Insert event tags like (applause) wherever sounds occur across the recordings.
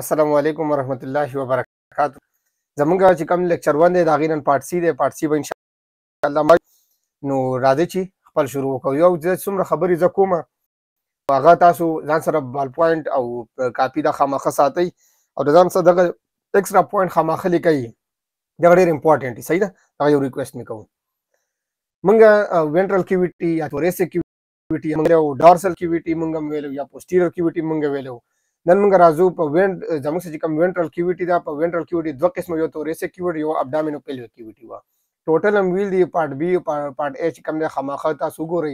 السلام علیکم ورحمۃ اللہ وبرکاتہ زمونږ چې کوم لیکچر ونه دا غینن پارتسی دی پارتسی به ان شاء الله نو راځي چې خپل شروع وکړو یو د څومره خبرې ز کومه هغه تاسو ځان سره بال پوینټ او کاپی د خامخه ساتي او د ځان سره دغه ایکسترا پوینټ خامخه لیکي دا ډېر امپورټنت صحیح ده دا یو ریکوست مې کوم مونږه وینټرل کیویټي یا تورېس کیویټي مونږ له ډارسل کیویټي مونږ ویلو یا پوسټیرل کیویټي مونږ ویلو نن موږ راځو په وینټ زموږ چې کوم وینټرل کیویټي دا په وینټرل کیویټي دوه قسم یو تورې سه کیویټ یو ابډامینو پیلو کیویټي وا ټوټل هم ویل دی پارت بی پارت ایچ کوم نه خامخا تاسو ګورئ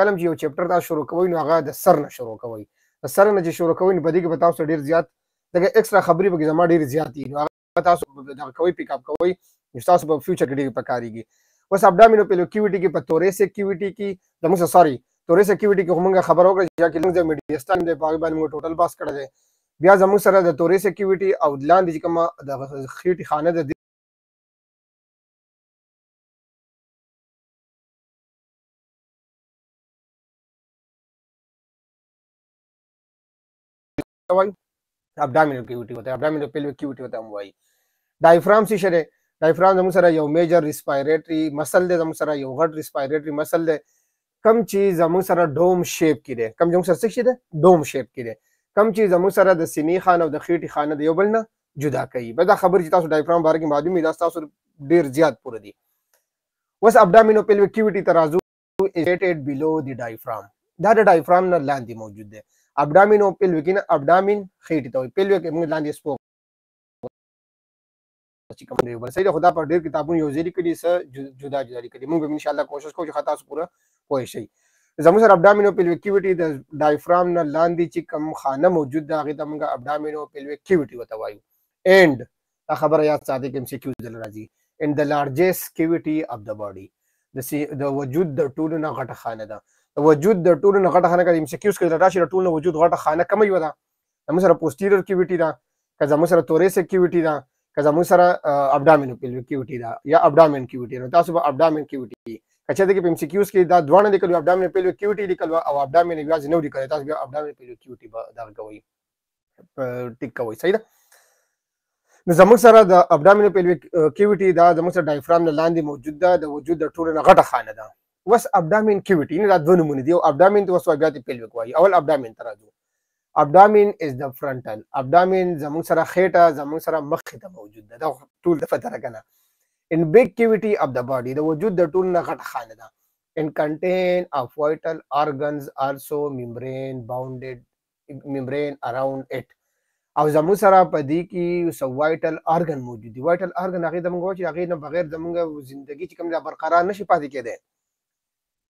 کلم چې یو چپټر تاسو شروع کوئ نو هغه د سر نه شروع کوئ د سر نه چې شروع کوئ نو بدی کې به تاسو ډیر زیات دغه ایکسترا خبرې به زما ډیر زیات دي نو هغه تاسو دغه کوي پیک اپ کوئ نو تاسو په فیوچر کې ډیر پکاريږي اوس ابډامینو پیلو کیویټي کې په تورې سه کیویټي کې زموږ سوري تورې سکیورټي کې موږ خبر وکړ چې یا کې لنګ د میډیا ستان د پاګ باندې موږ ټوټل پاس کړل دی بیا زموږ سره د تورې سکیورټي او لاندې کوم د خېټي خانه د वही abdominal cavity होता है abdominal pelvic cavity होता है हम वही डायफ्राम सी शरे डायफ्राम हम सरा यो मेजर रिस्पायरेटरी मसल दे हम सरा यो हर्ट रिस्पायरेटरी मसल दे کم چې زموږ سره ډوم شیپ کې دی کم زموږ سره څه دی ډوم شیپ کې دی کم چې زموږ سره د سینې خانه او د خېټې خانه د یو بل نه جدا کوي بل دا خبر چې تاسو ډایفرام باره کې معلومه ده تاسو ډیر زیات پوره دي وس ابډامینو پلویک کیویټي ترازو ایټډ بیلو دی ډایفرام دا د ډایفرام نه لاندې موجود دی ابډامینو پلویک نه ابډامین خېټې ته وي پلویک موږ لاندې سپوک چې کوم دی ورسې خدا په ډېر کتابونو یو ځای کړي سره جدا جدا کړي موږ به ان شاء الله کوشش کوو چې خطا سره پوه شئ زموږ سره ابډامینو پیلویک کیویټي د ډایفرام نه لاندې چې کم خانه موجود ده هغه ته موږ ابډامینو پیلویک کیویټي وته وایو اینډ دا خبره یاد ساتئ کوم سی کیو دل راځي ان د لارجست کیویټي اف د باډي د د وجود د ټولو نه غټه خانه ده د وجود د ټولو نه غټه خانه کې ام سی کیوس کې راشي د ټولو نه وجود غټه خانه کمي ودا زموږ سره پوسټیرر کیویټي ده که زموږ سره توریس کیویټي ده که زموږ سره ابډامینو پیلویک کیویټي ده یا ابډامین کیویټي نو تاسو به ابډامین کیویټي کچا د پی ام سی کیوز کې دا دوه نه لیکلو ابډامن پیلو کیوټي لیکلو او ابډامن یوازې نو لیکل تاسو بیا ابډامن پیلو کیوټي به دا کوي ټیک کوي صحیح ده نو زموږ سره د ابډامن پیلو کیوټي دا زموږ سره ډایفرام نه لاندې موجود ده د وجود د ټولو نه غټه خانه ده وس ابډامن کیوټي نه دا دوه نمونه دي او ابډامن ته وسو بیا د پیلو کوي اول ابډامن تر راځو ابډامین از د فرنټل ابډامین زموږ سره خېټه زموږ سره مخ ته موجود ده دا ټول د فتره کنه in big cavity of the body the wujud the tul nagat khana da and contain of vital organs also membrane bounded membrane around it او زمو سره په دې کې سو وایټل ارګن موجود دی وایټل ارګن هغه زموږ چې هغه نه بغیر زموږ ژوندۍ چې کوم ځای برقرار نشي پاتې کېدای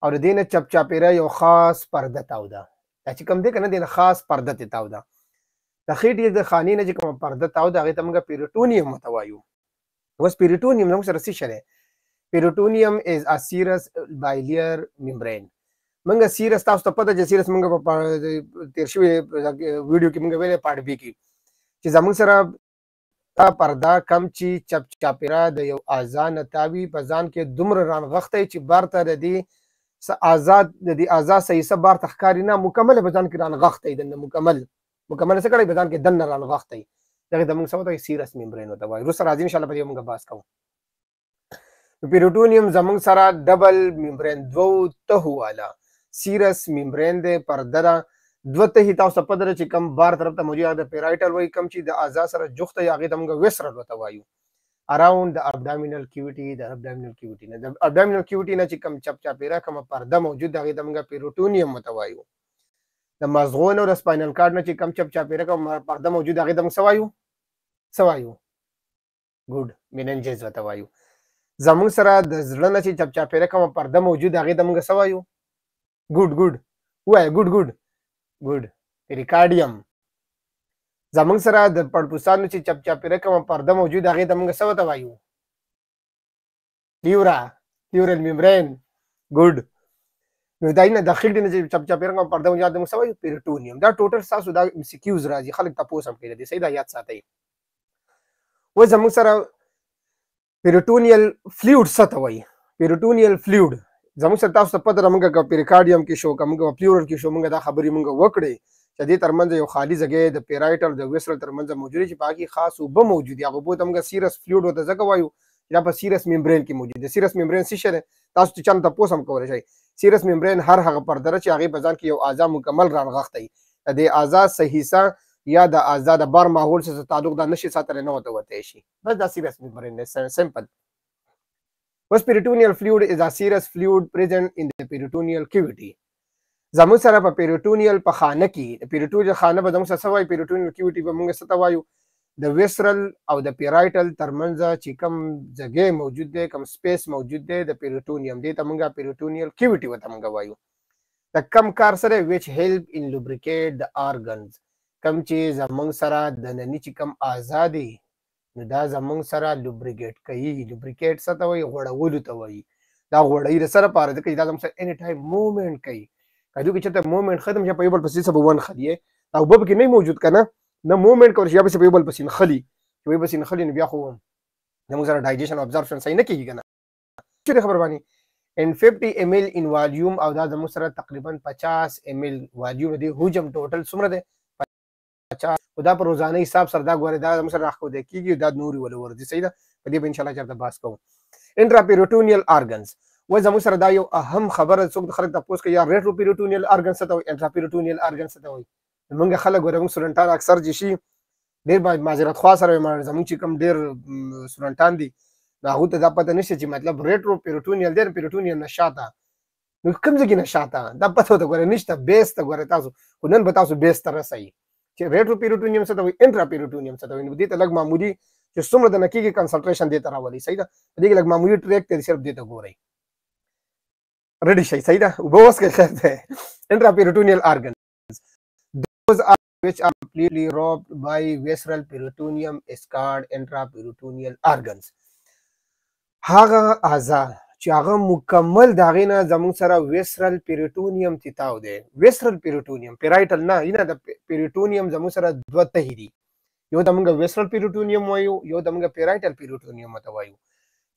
او د دینه چپ چاپیره یو خاص پرده تاو ده چې کوم دې کنه دینه خاص پرده تاو ده د خېټې د خاني نه چې کوم پرده تاو ده هغه ته موږ پیریټونیم متوایو اوس پیریټونیم موږ سره څه شری پیریټونیم از ا سیرس بایلیر ممبرین موږ سیرس تاسو ته پته چې سیرس موږ په تیر شوی ویډیو کې موږ ویلې پارت بی کې چې زموږ سره پردا کم چې چپ چاپیرا د یو اذان تاوی په ځان کې دومره ران غخته چې بارته د دې آزاد د دې آزاد صحیح سره بار تخکاری نه مکمل په ځان کې ران غخته د مکمل مکمل څه کړي په ځان کې دن ران غخته دا د موږ سمته سیرس ممبرین وته وایي روس راځي ان شاء الله په دې موږ بحث کوو پیروټونیم زمنګ سره ډبل ممبرین دوو ته والا سیرس ممبرین دی پرده ده دوه ته تاسو په در چې کم بار طرف ته موجود د پیرایټل وای کم چې د اعضا سره جوخت یا غي دمغه وسرل وته وایو اراوند د ابډامینل کیوټي د ابډامینل کیوټي نه د ابډامینل کیوټي نه چې کم چپ چا پیرا کم پرده موجود د غي دمغه پیروټونیم وته وایو د مزغون او د سپاینل کارډ نه چې کم چپ چا پیرا کم پرده موجود د غي دمغه سوایو څه وایو ګډ میننجز وته وایو زموږ سره د زړه نه چې چپچاپیره کوم پرده موجود هغه د موږ څه وایو ګډ ګډ وای ګډ ګډ ګډ ریکارډیم زموږ سره د پړپوسانو چې چپچاپیره کوم پرده موجود هغه د موږ څه وته وایو لیورا لیورل میمبرین ګډ نو دای نه دقیق دي چې چپ چپ رنګ پرده یاد مو سوي پیرټونیم دا ټوټل تاسو دا ام سی کیوز راځي خلک تاسو هم کړی دي صحیح دا یاد ساتئ و زموږ سره پیریټونیل فلوئد څه ته وایي پیریټونیل فلوئد زموږ سره تاسو ته پته ده موږ که پیریکارډیم کې شو که موږ فلوئد کې شو موږ دا خبرې موږ وکړې چې دې ترمنځ یو خالی ځای د پیرایټ او د ویسرل ترمنځ موجود چې پاکي خاص وب موجود یا غو ته موږ سیریس فلوئد وته ځکه وایو دا په سیریس ممبرین کې موجود دی سیریس ممبرین څه شی دی تاسو ته چانه تاسو هم کولای شئ سیریس ممبرین هر هغه پردره چې هغه په ځان کې یو اعضا مکمل رانغښتي د اعضا صحیح سره یا د آزاد بار ماحول سره تعلق دا نشي ساتل نه وته وته شي بس دا سیریس میمبرین سیمپل اوس پیریټونیل فلوئد از ا سیریس فلوئد پریزنت ان د پیریټونیل کیویټي زموږ سره په پیریټونیل په خانه کې د پیریټونیل خانه به زموږ سره سوای پیریټونیل کیویټي به موږ سره وایو د ویسرل او د پیرایټل ترمنځ چې کم ځګه موجود دی کم سپیس موجود دی د پیریټونیم دی ته موږ پیریټونیل کیویټي وته موږ وایو د کم کار سره which help in lubricate the organs کم چې زمنګ سره د نننی چې کم آزادي نو دا زمنګ سره لوبریګیټ کوي لوبریګیټ څه ته وایي غوړولو ته وایي دا غوړی د سره پاره د کې دا زموږ سره اني ټایم موومېنټ کوي کله چې ته موومېنټ ختم شي په یو بل پسې سبب ون خلیه دا وب کې نه موجود کنه نه موومېنټ کول شي په یو بل پسې خلی په یو بل پسې خلی نو بیا خو زموږ سره ډایجیشن او ابزورپشن صحیح نه کیږي کنه چې خبر باندې ان 50 ml in volume او دا زموږ سره تقریبا 50 ml volume دی حجم ټوټل څومره دی چا خدا پر روزانه حساب سره دا غوړې دا موږ سره راخو دی کیږي دا نوري ول ورځي صحیح ده په دې به ان شاء الله چرته باس کوو انټراپیروټونیل ارګنز و زموږ سره دا یو اهم خبره څوک د خلک د پوس کې یا ریټروپیروټونیل ارګنز ته وي انټراپیروټونیل ارګنز ته وي موږ خلک ورغم سټډنټان اکثر جي شي ډیر معذرت خوا سره زموږ چې کوم ډیر سټډنټان دي دا هغه ته دا پته نشته چې مطلب ریټرو پیروټونیل دین پیروټونیل نشاته نو کوم ځکه نشاته دا پته ته غوړې نشته بیس ته غوړې تاسو خو نن به تاسو بیس ته رسئ retroperitoneum से तभी इंट्रापिरूटोनियम से तभी दी अलग मामूली जो सुम्र नकी की कंसंट्रेशन देता रहा वाली सही था देखिए अलग मामूली ट्रैक तेरी सिर्फ देता गो रही रेडी सही सही था बोस के शब्द है intraperitoneal organ those are which are completely robbed by visceral peritoneum scarred intraperitoneal organs هغه اعضاء چې هغه مکمل داغه نه زموږ سره ویسرل پیریټونیم تیتاو دی ویسرل پیریټونیم پیرایټل نه ینه د پیریټونیم زموږ سره دوه ته دي یو دموږ ویسرل پیریټونیم وایو یو دموږ پیرایټل پیریټونیم ته وایو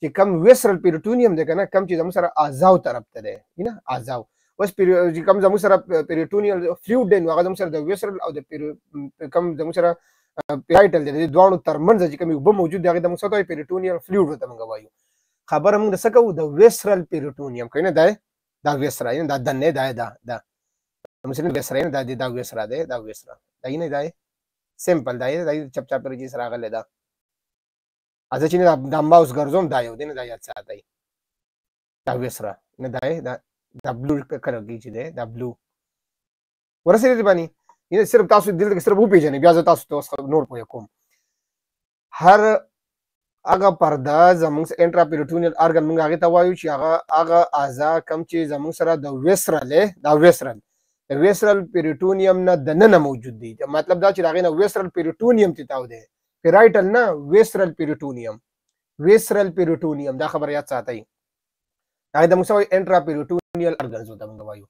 چې کم ویسرل پیریټونیم دی کنه کم چې زموږ سره ازاو طرف ته دی ینه ازاو اوس چې کم زموږ سره پیریټونیل فلوید دی نو هغه زموږ سره د ویسرل او د کم زموږ سره پیرایټل دی د دوه ترمنځ چې کوم یو به موجود دی هغه د موږ سره پیریټونیل فلوید ته موږ وایو خبره موږ څه کوو د ویسرل پیریټونیم کینه دا دا ویسرا یعنی دا دنه دا دا دا مثلا ویسرا یعنی دا دا ویسرا دی دا ویسرا دا نه دا سیمپل دا دا چپ چپ رجی سره غل دا از چې دا ماوس ګرځوم دا یو دی نه دا یاد ساتي دا ویسرا نه دا دا دا بلو کلرږي چې دی دا بلو ورسره دی باندې یعنی صرف تاسو دلته صرف وپیژنئ بیا زه تاسو ته نور پوه کوم هر هغه پرده زموږ انټرا پیریټونیل ارګن موږ هغه ته وایو چې هغه هغه اعضا کم چې زموږ سره د ویسرل دا ویسرل ویسرل پیریټونیم نه د نن موجود دي مطلب دا چې هغه نه ویسرل پیریټونیم ته تاو دی پیرایټل نه ویسرل پیریټونیم ویسرل پیریټونیم دا خبر یاد ساتئ هغه د موږ سره انټرا پیریټونیل ارګنز ته موږ وایو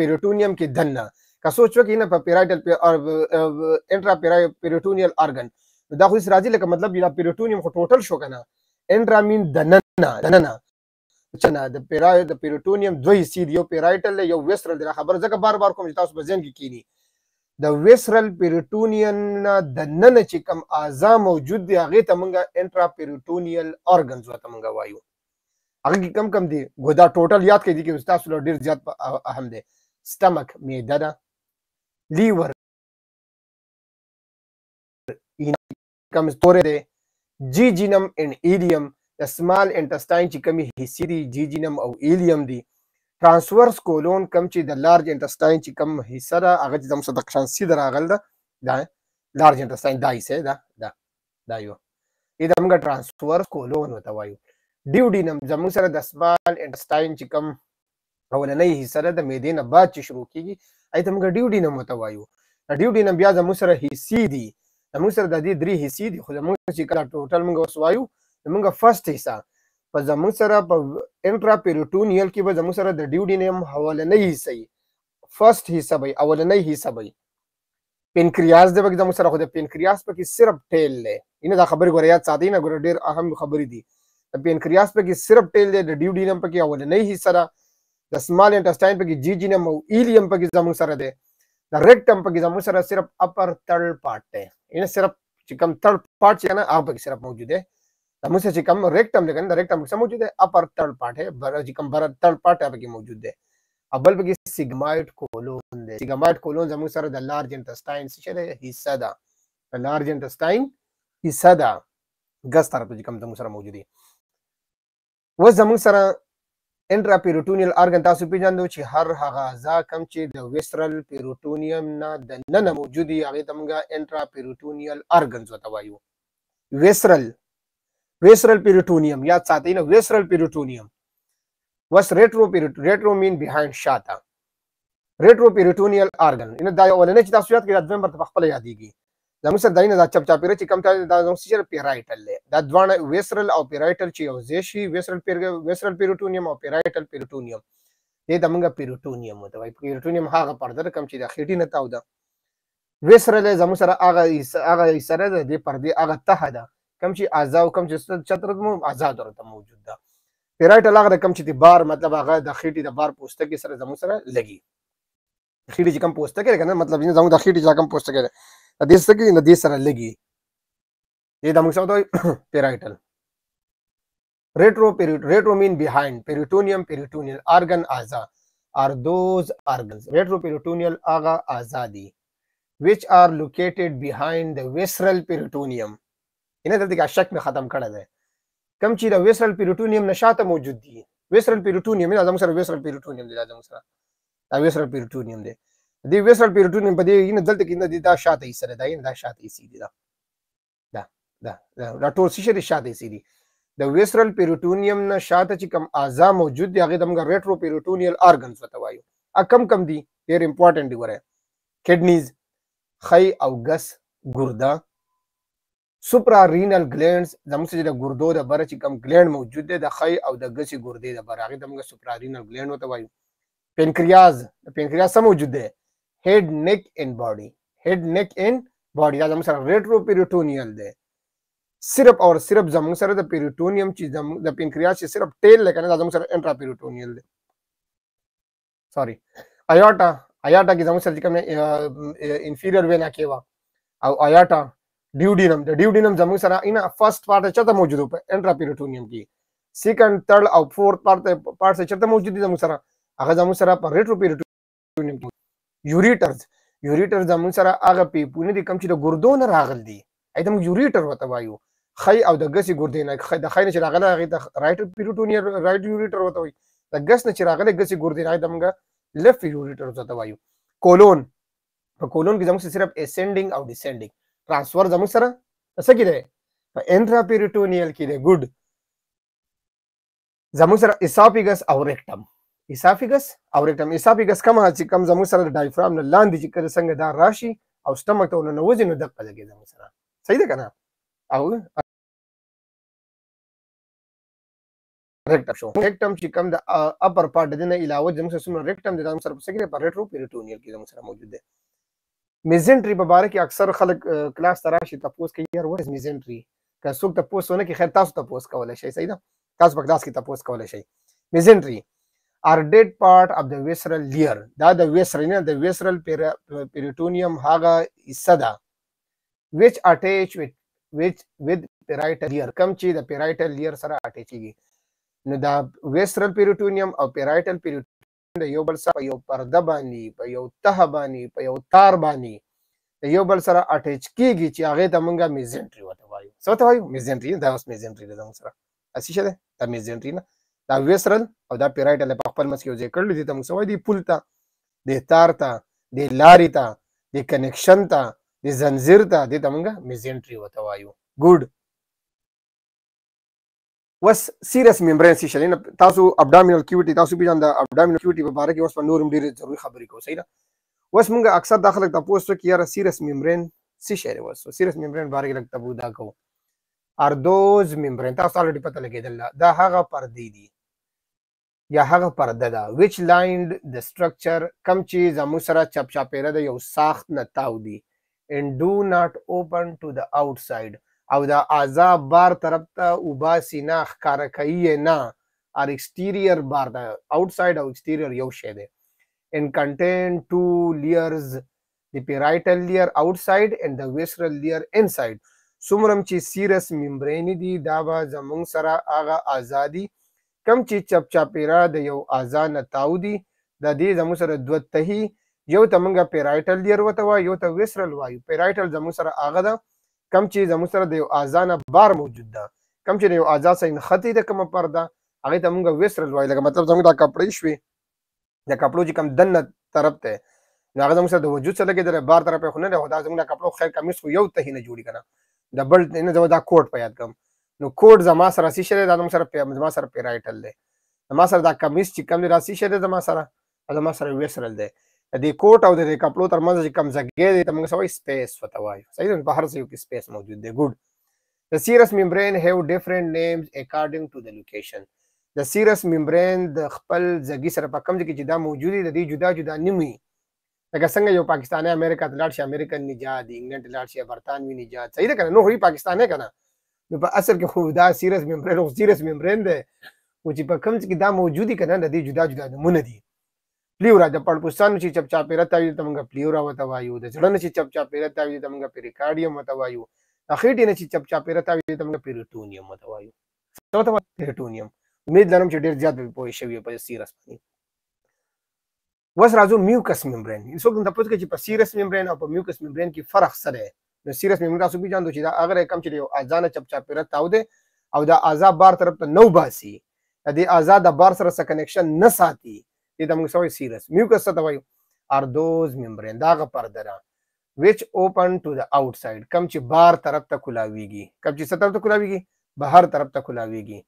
پیریټونیم کې دنه که سوچ وکړئ نه په پیرایټل او انټرا پیریټونیل ارګن نو دا خو هیڅ راځي لکه مطلب دا پیروټونیم خو ټوټل شو کنه انډرامین دننه دننه چنه د پیرای د پیروټونیم دوه حصے دی یو پیرایټل یو ویسرل دی خبر ځکه بار بار کوم چې تاسو بزین کې کینی د ویسرل پیریټونین د نن چې کم اعضاء موجود دي هغه ته مونږه انټرا پیریټونیل اورګنز وته مونږه وایو هغه کې کم کم دي غوډا ټوټل یاد کړئ چې استاد سره ډیر زیات اهم دي سٹمک میده ده لیور کمزورې دی جی جینم ان ایلیم د سمال انټستاین چې کمی حصے دي جی جینم او ایلیم دي ترانسورس کولون کم چې د لارج انټستاین چې کم حصہ ده هغه چې زموږ د قشان سي دراغل ده دا لارج انټستاین دای سه دا دا دا یو اې د موږ ترانسورس کولون وته وایو ډیوډینم زموږ سره د سمال انټستاین چې کم اولنۍ حصہ ده د معدې نه بعد چې شروع کیږي اې ته موږ ډیوډینم وته وایو ډیوډینم بیا زموږ سره حصے دي زموږ سره د دې درې حصې دي خو زموږ چې کله ټوټل موږ اوس وایو زموږ فرست حصہ په زموږ سره په انټرا پیریټونیل کې به زموږ سره د ډیوډینیم حوالنۍ حصہ فرست حصہ به اولنۍ حصہ به پینکریاس د وګ زموږ سره خو د پینکریاس په کې صرف ټیل لې ینه دا خبر غوړیا ساتي نه غوړ ډیر اهم خبرې دي د پینکریاس په کې صرف ټیل دی د ډیوډینم په کې اولنۍ حصہ ده د سمال انټسټاین په کې جی جینم او ایلیم په کې زموږ سره ده The red टम्पकिज्म सर सिर्फ अपर तल पार्ट है इन सिर्फ चिकम तल पार्ट है ना आप सिर्फ मौजूद है मुझसे चिकम रेक्टम लेकिन रेक्टम से मौजूद है अपर तल पार्ट है बर चिकम बर तल पार्ट आप की मौजूद है अबल बगी सिग्माइड कोलोन दे सिग्माइड कोलोन जमु सर द लार्ज इंटेस्टाइन से शरे हिस्सा दा द लार्ज इंटेस्टाइन हिस्सा दा गस तरफ चिकम जमु सर मौजूद है वो जमु सर انټراپیروټونیل ارګن تاسو پیژندو چې هر هغه اعضا کم چې د ویسرل پیروټونیم نه د ننه موجود وي هغې ته موږ انټراپیروټونیل ارګنز ورته وایو ویسرل ویسرل پیروټونیم یاد ساتئ نه ویسرل پیروټونیم وس ریټرو ریټرو مین بیهایند شاته ریټرو پیروټونیل ارګن دا اولنی چې تاسو یاد کړئ دا دویم برته په خپله یادېږي زموږ سردانی دا چپ چاپیره چې کم ته دا زموږ سره پیرایټل دی دا دواړه ویسرل او پیرایټل چې یو ځای شي ویسرل پیر ویسرل پیروټونیم او پیرایټل پیروټونیم دې د موږ پیروټونیم وته وای پیروټونیم هغه پرده کم چې د خېټې نه تاو ده ویسرل زموږ سره هغه هغه سره د دې پردې هغه ته ده کم چې آزاد کم چې چتر مو آزاد ورته موجود ده پیرایټل هغه کم چې د بار مطلب هغه د خېټې د بار پوسټ کې سره زموږ سره لګي خېټې چې کم پوسټ کې کنه مطلب زموږ د خېټې چې کم پوسټ کې له دې سره کې له دې سره لګي دې د موږ سره پیرایټل retro retro mean behind peritoneum peritoneal organ aza are those organs retroperitoneal aga azadi which are located behind the visceral peritoneum ینه دلته کې شک مې ختم کړه ده کم چې د visceral peritoneum نشاته موجود دي visceral peritoneum نه زموږ سره visceral peritoneum دی زموږ سره دا visceral peritoneum دی دی ویسل پیرټون په دې ینه دلته کې نه دا شاته یې سره دا ینه دا شاته یې سیدی دا دا دا دا ټول شیشه دې شاته یې سیدی د ویسرل پیروټونیم نه شاته چې کم اعضا موجود دي هغه دمغه ریټرو پیروټونیل ارګنز وته وایو ا کم کم دي ډیر امپورټنت دی وره کډنیز خی او غس ګردا سپرا رینل ګلینډز زموږ چې د ګردو د بره چې کم ګلینډ موجود دي د خی او د غسي ګردې د بره هغه دمغه سپرا رینل ګلینډ وته وایو پینکریاز پینکریاز سم موجود دی head, neck, and body. Head, neck, and body. دا زموږ سره retroperitoneal دی صرف او صرف زموږ سره د پیریټونیم چې د پینکریاس چې صرف ټیل لکه نه دا زموږ سره انټرا پیریټونیل دی سوري ایاټا ایاټا کې زموږ سره چې کوم انفیریور وینا کې وا او ایاټا ډیوډینم د ډیوډینم زموږ سره ان فرست پارت چته موجود په انټرا پیریټونیم کې سیکنډ تھرد او فورث پارت پارت چته موجود دي زموږ سره هغه زموږ سره په ریټرو پیریټونیم کې یوریټرز یوریټر زمون سره هغه پیپونه دي کوم چې د ګردو نه راغل دي ایدم یوریټر وته وایو خی او د غسي ګردې نه د خی نه چې راغله هغه د رائټ پیروټونی رائټ یوریټر وته وایي د غس نه چې راغله غسي ګردې نه دمګه لفټ یوریټر وته وایو کولون په کولون کې زموږ صرف اسینډینګ او ډیسینډینګ ټرانسفر زموږ سره څه کې دی په انټراپیریټونیل کې دی ګډ زموږ سره اساپیګس او ریکټم اسافیګس او ریکټم اسافیګس کوم چې کم زمو سره د ډایفرام نه لاندې چې کله څنګه دا راشي او سټمک ته ننوځي نو دقه لګي زمو سره صحیح ده کنه او ریکټم شو ریکټم چې کم د اپر پارت د نه علاوه زمو سره سمره ریکټم د زمو سره په سګره پر ریټرو پیریټونیل کې زمو سره موجود دی میزنټری په باره کې اکثر خلک کلاس تراشي تاسو کې یار وټ از میزنټری که څوک تاسو نه کې خیر تاسو تاسو کولای شئ صحیح ده تاسو په کلاس کې تاسو کولای شئ میزنټری are dead part of the visceral layer دا د visceral نه د visceral peritoneum هغه حصہ ده which attach with which with parietal layer کم چې د parietal layer سره اٹیچ کیږي نو دا visceral peritoneum او parietal peritoneum د یو بل سره په یو پرده باندې په یو ته باندې په یو تار باندې یو بل سره اٹیچ کیږي چې هغه ته مونږه میزنټری وته وایو څه ته وایو میزنټری دا اوس میزنټری د زموږ سره اسی شه ده دا میزنټری نه دا ویسرل او دا پیرایټل په خپل مس کې یو ځای کړل دي ته موږ سوي دي پول ته د تار ته د لارې ته د کنیکشن ته د زنجیر ته د تمنګ میزنټري وته وایو ګډ وس سیریس ممبرین سیشن نه تاسو ابډامینل کیوټي تاسو پیژاند ابډامینل کیوټي په اړه کې اوس په نورم ډیره ضروری خبرې کو صحیح ده وس موږ اکثر داخله ته پوسټ کې یاره سیریس ممبرین سی شی وس سیریس ممبرین باندې کې لګ تبو دا کو ار دوز ممبرین تاسو اړ پته لګیدل دا هغه پردې دي یا هغه پرده ده which lined the structure کم چې زمو سره چپ چاپیره د یو ساخت نه تاو دي and do not open to the outside او د عذاب بار طرف ته وباسي نه ښکاره کوي نه ار exterior بار ده outside او exterior یو شی دی and contain two layers the parietal layer outside and the visceral layer inside څومره چې سیرس ممبرین دي دا به زمونږ سره هغه آزادي کم چې چپ چاپیرا د یو اذان تاو دي د دې زمو سره دوه تهي یو ته موږ پیرایټل ډیر وته وایو یو ته ویسرل وایو پیرایټل زمو سره هغه ده کم چې زمو سره د یو اذان بار موجود ده کم چې یو اذان سین خطې د کوم پرده هغه ته موږ ویسرل وایو لکه مطلب زمو دا کپړې شوي د کپړو چې کم دنه طرف ته هغه زمو سره د وجود سره کې د بار طرف خو نه ده خدا زمو دا کپړو خیر کمیس خو یو ته نه جوړي کنه د بل نه دا کوټ په یاد کم نو کوډ زما سره سي شری دا زما سره زما سره پیرایټل دی زما سره دا کمیس چې کم دی را سي شری زما سره زما سره ویسرل دی د کوټ او د کپلو ترمنځ چې کم ځای دی ته موږ سوي سپیس وته وایو صحیح دی په هر ځای کې سپیس موجود دی ګډ د سیرس ممبرین هیو ډیفرنٹ نیمز اکارډنګ ټو د لوکیشن د سیرس ممبرین د خپل ځګي سره په کم ځای کې چې دا موجود دی د دې جدا جدا نومي لکه څنګه یو پاکستاني امریکا ته لاړ شي امریکن نجات انګلند لاړ شي برتانوي نجات صحیح ده کنه نو هی پاکستاني کنه نو په اصل کې خو دا سیرس ممبرین او سیرس ممبرین دی او چې په کوم کې دا موجود دي کنه د دې جدا جدا نمونه دي پلیورا د پړپستان چې چپچا پیرا تاوی ته موږ پلیورا وته وایو د ځړن چې چپچا پیرا تاوی ته موږ پیریکارډیم وته وایو اخیټ نه چې چپچا پیرا تاوی ته موږ پیریټونیم وته وایو څه ته پیریټونیم امید لرم چې ډیر زیات به پوه شوی په سیرس باندې وس راځو میوکس ممبرین څوک د پوښتنه چې په سیرس ممبرین او په میوکس ممبرین کې فرق سره د سیریس ممنون تاسو پیژندو چې دا هغه کم چې یو اذان چپچاپیره تاو دی او دا آزاد بار طرف ته نو باسي د دې آزاد بار سره څه کنیکشن نه ساتي دې د موږ سوي سیریس میوکس ته وایو ار دوز ممبرین دا غ پردره which open to the outside کم چې بار طرف ته کلاويږي کم چې ستر ته کلاويږي بهر طرف ته کلاويږي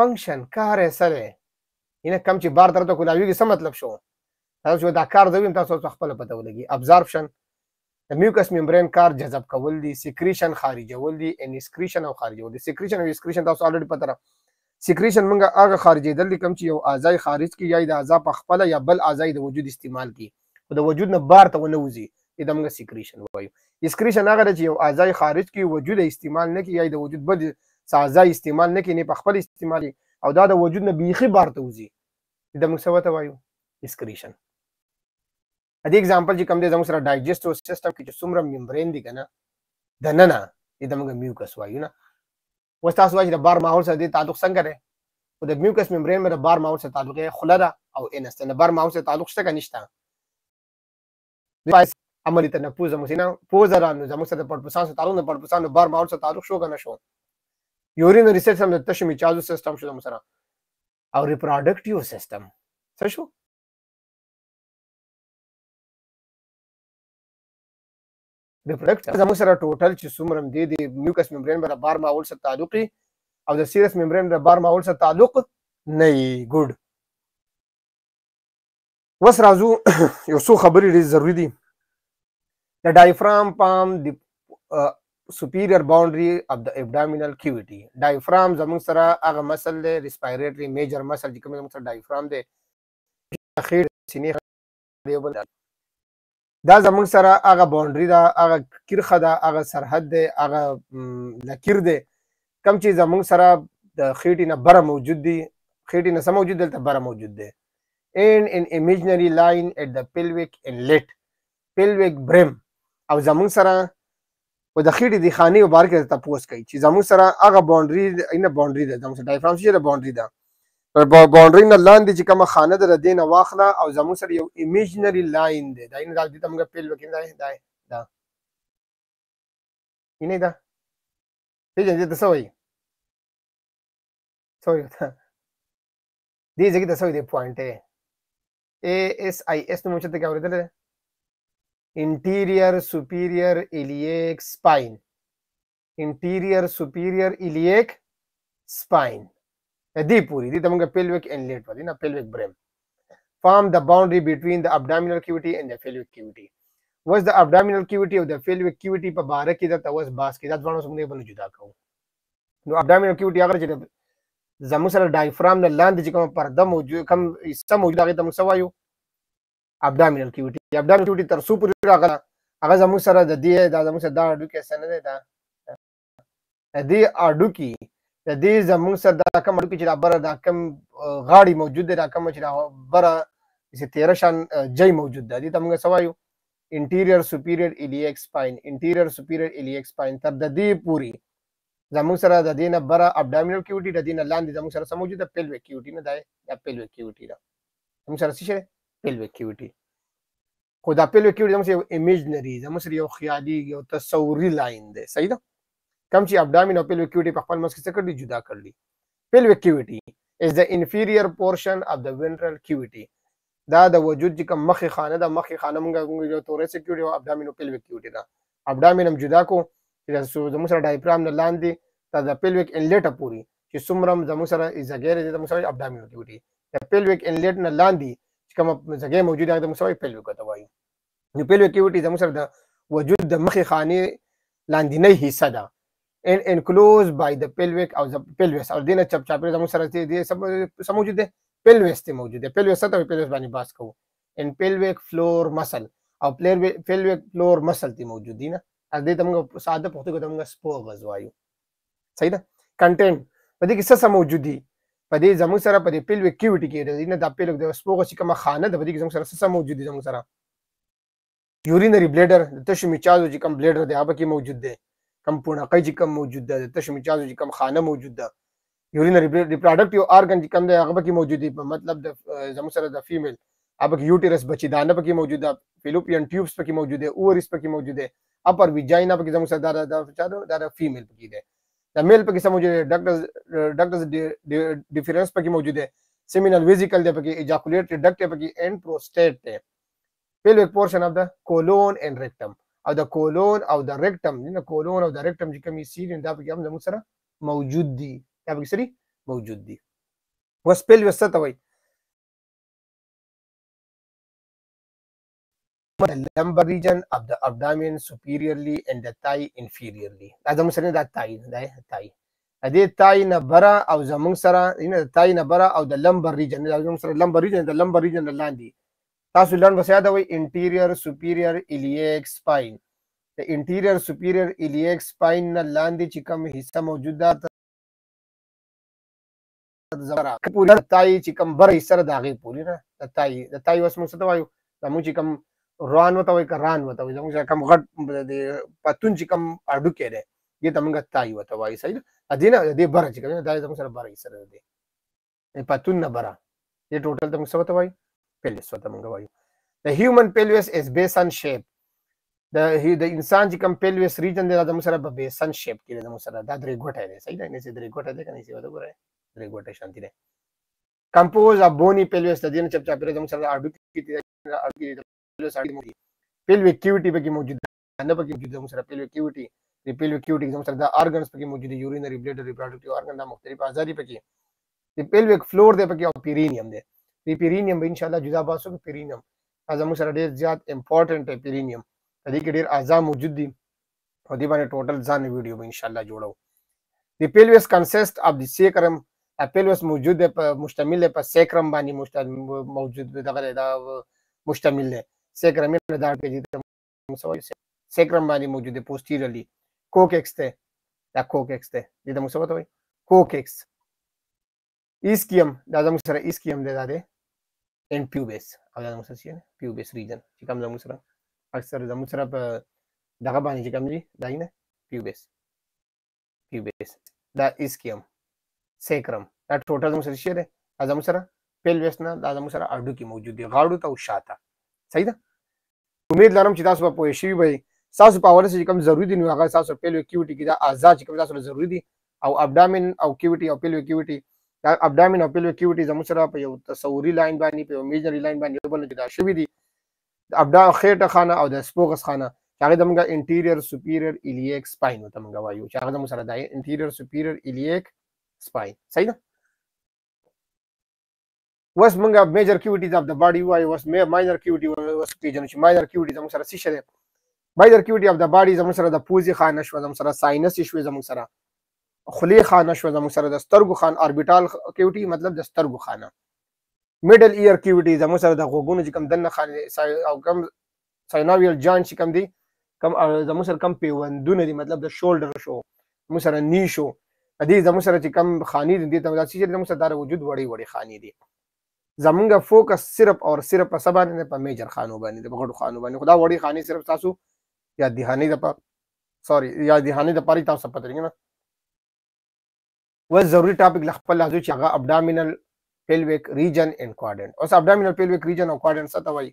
فنکشن کار یې سره ینه کم چې بار طرف ته کلاويږي څه مطلب شو تاسو دا کار دوی تاسو خپل پته ولګي ابزارپشن د میوکس ممبرین کار جذب کول دي سیکریشن خارجول دي ان سیکریشن او خارجول دي سیکریشن او اسکریشن تاسو الریډي پته سیکریشن موږ هغه خارجېدل دي کوم چې یو اعضای خارج کی یا د اعضا په خپل یا بل اعضای د وجود استعمال کی خو د وجود نه بار ته ونه وځي دا موږ سیکریشن وایو اسکریشن هغه چې یو اعضای خارج کی وجود استعمال نه کی یا د وجود بل اعضای استعمال نه کی نه په خپل استعمال او دا د وجود نه بیخي بار ته وځي دا موږ څه وایو اسکریشن ا دې اگزامپل چې کوم دی زموږ سره ډایجسټو سیستم کې چې څومره ممبرین دي کنه د نه نه دې موږ میوکس وایو نه اوس تاسو وایي د بار ماحول سره دې تعلق څنګه دی خو د میوکس ممبرین مې د بار ماحول سره تعلق یې خوله ده او انسته نه بار ماحول سره تعلق شته که نشته عملی تنفس زموږ نه پوز را نو زموږ سره پړپسان سره تعلق نه پړپسان نو بار ماحول سره تعلق شو کنه شو یورین ریسیپټ سم د تشمیچازو سیستم شو زموږ سره او ریپروډکټیو سیستم څه شو د پروډکټ زموږ سره ټوټل چې څومره دی د میوکس ممبرین به د بار ماحول سره تعلق او د سیرس ممبرین د بار ماحول سره تعلق نه وي ګډ وس راځو (clears throat) یو څو خبرې ډېرې ضروري دي د ډایفرام پام د superior boundary of the abdominal cavity diaphragm زموږ سره هغه مسل دی respiratory major muscle چې کوم زموږ سره diaphragm دی خیر سینې یو بل دا زمونږ سره هغه باونډري ده هغه کرخه ده هغه سرحد دی هغه لکیر دی کم چې زمونږ سره د خېټې نه بره موجود دي خېټې نه څه موجود دلته بره موجود دی and an imaginary line at the pelvic inlet pelvic brim او زمونږ سره و د خېټې د خاني مبارکه ته پوس کوي چې زمونږ سره هغه باونډري اینه باونډري ده زمونږ سره ډایفرام چې باونډري ده باونډري نه لاندې چې کومه خانه ده د دینه واخله او زموږ سره یو ایمیجنری لاین دی دا نه دا دې ته موږ پیل وکړو دا دا دا اینه دا پیژنې دې ته څه وایي څه وایي دې ځای کې ته څه وایي دې پوینټ دی اے ایس آی ایس نوم چې ته کې اورېدل انټیریئر سپیریئر الیک سپاین انټیریئر سپیریئر الیک سپاین دې پوری دې تمګه pelvic and late ولې نه pelvic brim form the boundary between the abdominal cavity and the pelvic cavity was the abdominal cavity of the pelvic cavity په باره کې دا توس باس کې دا ځوانو څنګه بل جدا کوو نو abdominal cavity هغه چې زمو سره ډایفرام نه لاندې چې کوم پرده موجود کم حصہ موجود هغه تم سوایو abdominal cavity abdominal cavity تر سو پورې هغه هغه زمو سره د دې د زمو سره دا اډو کې سن نه دا دې اډو کې د دې زموږ سره دا کوم اړو کې چې دا بره دا کوم غاړي موجود دی دا کوم چې دا بره چې تیره شان جای موجود دی دا موږ سوایو انټیریئر سپیریئر الیک سپاین انټیریئر سپیریئر الیک سپاین تر د دې پوری زموږ سره د دینه بره ابډامینل کیوټي د دینه لاندې زموږ سره سموجي د پیلویک کیوټي نه دی د پیلویک کیوټي دا زموږ سره څه شي پیلویک کیوټي خو دا پیلویک کیوټي زموږ یو ایمیجنری زموږ یو خیالي یو تصوري لاین دی صحیح ده کم چې ابډامین او پیلویک کیویټي په خپل منځ کې څه کړي جدا کړلي پیلویک کیویټي از د انفیریئر پورشن اف د وینټرل کیویټي دا د وجود کوم مخې خانه ده مخې خانه موږ موږ یو تورې سکیوټي او ابډامین او پیلویک کیویټي دا ابډامین هم جدا کو چې د موږ سره ډایفرام نه لاندې دا د پیلویک انلیټ پوری چې سمرم زموږ سره از غیر د موږ سره ابډامین کیویټي د پیلویک انلیټ نه لاندې چې کوم ځای موجود دی د موږ سره پیلویک ته وایي نو پیلویک کیویټي زموږ سره د وجود د مخې خانه لاندې نه حصہ ده and enclosed by the pelvic او the pelvis او دینه چپ چاپېره زموږ سره دي سم موجود دي pelvis ته موجود دي pelvis ته pelvis باندې باس کوو and pelvic floor muscle او pelvic floor muscle ته موجود دي نه از دې ته موږ ساده پښتو کې ته موږ سپوغز وایو صحیح ده کنټینټ په دې کې څه سم موجود دي په دې زموږ سره په دې pelvic cavity کې دي نه دا pelvic د سپوغز چې کومه خانه ده په دې کې زموږ سره څه سم موجود دي زموږ سره یورینری بلیډر د تشو میچازو چې کوم بلیډر دی هغه کې موجود دی کم پونکه چې کم موجود ده د تش مجاز چې کم خانه موجود ده یورینری ریپروډکټیو ارګن چې کم ده هغه پکې موجود دي مطلب د زمو سره د فیمیل اب کې یوټیرس بچیدانه پکې موجود ده فیلوپین ټیوبس پکې موجود ده اوریس پکې موجود ده اپر ویجاینا پکې زمو سره دا دا چادو دا فیمیل پکې ده د میل پکې سمو جوړه ډاکټرز ډاکټرز ډیفرنس پکې موجود ده seminal vesicle there ejaculatory duct there and prostate there pelvic portion of the colon and rectum او د کولون او د ریکټم نه کولون او د ریکټم چې کومې سیری دا پکې هم زموږ سره موجود دي دا پکې سری موجود دي وسپل وسته وایي the lumbar region of the abdomen superiorly and the thigh inferiorly دا زموږ سره دا thigh دا thigh د دې thigh نه بره او زموږ سره نه thigh نه بره او د lumbar region دا زموږ سره lumbar region د lumbar region لاندې تاسو لړن بس یاد وي انټیریئر سپیریئر الیک سپاین د انټیریئر سپیریئر الیک سپاین نه لاندې چې کوم حصہ موجود ده زبره پوری تای چې کوم بر حصہ ده هغه پوری نه تای د تای وس موږ ته وایو د موږ چې کوم روان وته وای کران وته وای موږ کوم غټ د پتون چې کوم اډو کې ده یی ته موږ تای وته وای صحیح ده دینه د بر چې کوم دا زموږ سره بر حصہ ده پتون نه بره یی ټوټل ته موږ څه وته وای pelvis wat among gawayo the human pelvis is basin shape the the insanjikam pelvis region de adam sara basin shape kile adam sara da dregota ide sahi ne se dregota de kani se wada gore dregota shanti de compose a bony pelvis the din chap chap re adam sara ardu kiti ardu pelvis ardu mudi pelvic cavity pe ki maujood अंदर पर की जो सर pelvic cavity the pelvic cavity exam सर the organs पर की मौजूद urinary blood reproductive organ द मुख्तलिफ आजारी पे की द पेल्विक फ्लोर दे पे की और पेरिनियम दे the perineum به ان شاء الله جدا باسو په perineum اعظم سره ډیر زیات امپورټنت دی perineum د دې کې ډیر اعظم موجود دي او دې باندې ټوټل ځان ویډیو به ان شاء الله جوړو د pelvis consist of the sacrum pelvis موجود دی مشتمل دی په sacrum باندې موجود دی دغه دا مشتمل دی sacrum نه دا کې sacrum باندې موجود دی posteriorly coxax ته دا coxax ته دې ته مو څه وایي coxax ischium دا زموږ سره ischium دی دا دی then pubis او دا مو څه شي pubis region چې کوم زموږ سره اکثر زموږ سره په دغه باندې چې کوم دي دا نه pubis pubis دا ischium sacrum دا ټوټل زموږ سره شي دا زموږ سره pelvis نه دا زموږ سره اډو کې موجود دي غاړو ته او شاته صحیح ده امید لرم چې تاسو په پوه شي وي تاسو په اورس چې کوم ضروری دي نو هغه تاسو پیلو کیوټي کې دا آزاد چې کوم تاسو ضروری دي او ابډامن او کیوټي او پیلو کیوټي دا ابډامین او پیلویک کیوټیز هم سره په یو تصوري لاین باندې په یو میجر لاین باندې یو بل جدا شوی دي ابډا خېټه خانه او د سپوکس خانه هغه دمګه انټیریور سپیریور الیک سپاین ته موږ وایو چې هغه زموږ سره د انټیریور سپیریور الیک سپاین صحیح ده وس موږ میجر کیوټیز اف د باډي وایو وس ماینر کیوټی وس پیژنو چې ماینر کیوټی زموږ سره څه شته ماینر کیوټی اف د باډي زموږ سره د پوزي خانه شو زموږ سره ساينس شو زموږ سره خلی خانه شو زموږ سره د سترګو خان آربیټال کیوټي مطلب د سترګو خانه میډل ایر کیوټي زموږ سره د غوګونو چې کم دنه خانه او کم ساينویل جان چې کم دي کم زموږ سره کم پیوندونه دي مطلب د شولډر شو موږ سره نی شو دې زموږ سره چې کم خاني دي د داسې چې زموږ سره د وجود وړي وړي خاني دي زمونږ فوکس صرف او صرف په سبا نه په میجر خانو باندې د غټو خانو باندې خدا وړي خاني صرف تاسو یا دهاني د سوري یا دهاني د پاري تاسو پته لرئ نه و ضروری ټاپک لخپل راځو چې هغه ابډامینل پیلویک ریجن اینڈ کوارډنټ اوس ابډامینل پیلویک ریجن او کوارډنټ څه ته وایي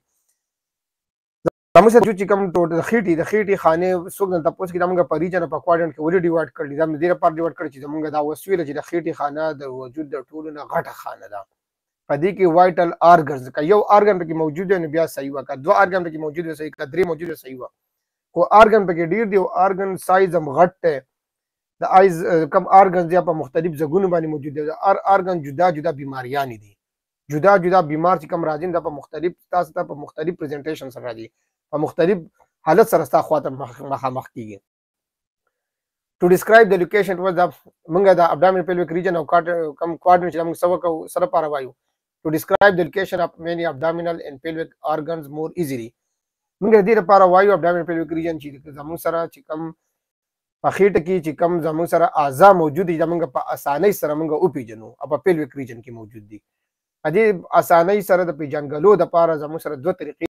زموږ سره چې کوم ټوټه د خېټي د خېټي خانې څوک نه تاسو کې زموږ په ریجن او په کوارډنټ کې ولې ډیوایډ کړل دا موږ ډیره پر ډیوایډ کړل چې زموږ دا وسویل چې د خېټي خانه د وجود د ټولو نه غټه خانه ده پدې کې وایټل ارګنز کا یو ارګن پکې موجود دی نو بیا صحیح وکړه دوه ارګن پکې موجود دی صحیح کړه درې موجود دی صحیح وکړه کو ارګن پکې ډیر دی او ارګن سایز هم غټ دی د ایز کم ارګنز یا په مختلف ځګونو باندې موجود دي ار ارګن جدا جدا بیماریان دي جدا جدا بیمار چې کم راځین د په مختلف تاسو ته په مختلف پریزنټیشن سره راځي په مختلف حالت سره تاسو خواته مخامخ کیږي to describe the location towards the منګه د abdominal pelvic region او کم quadrant چې موږ سبق سره پاره وایو to describe the location of many abdominal and pelvic organs more easily موږ دې لپاره وایو abdominal pelvic region چې زموږ سره چې کم په خېټه کې چې کم زموږ سره اعضا موجود دي زموږ په اسانۍ سره موږ وپیژنو او په پیلویک ریجن کې موجود دي دې اسانۍ سره د پیژنګلو د پاره زموږ سره دوه طریقې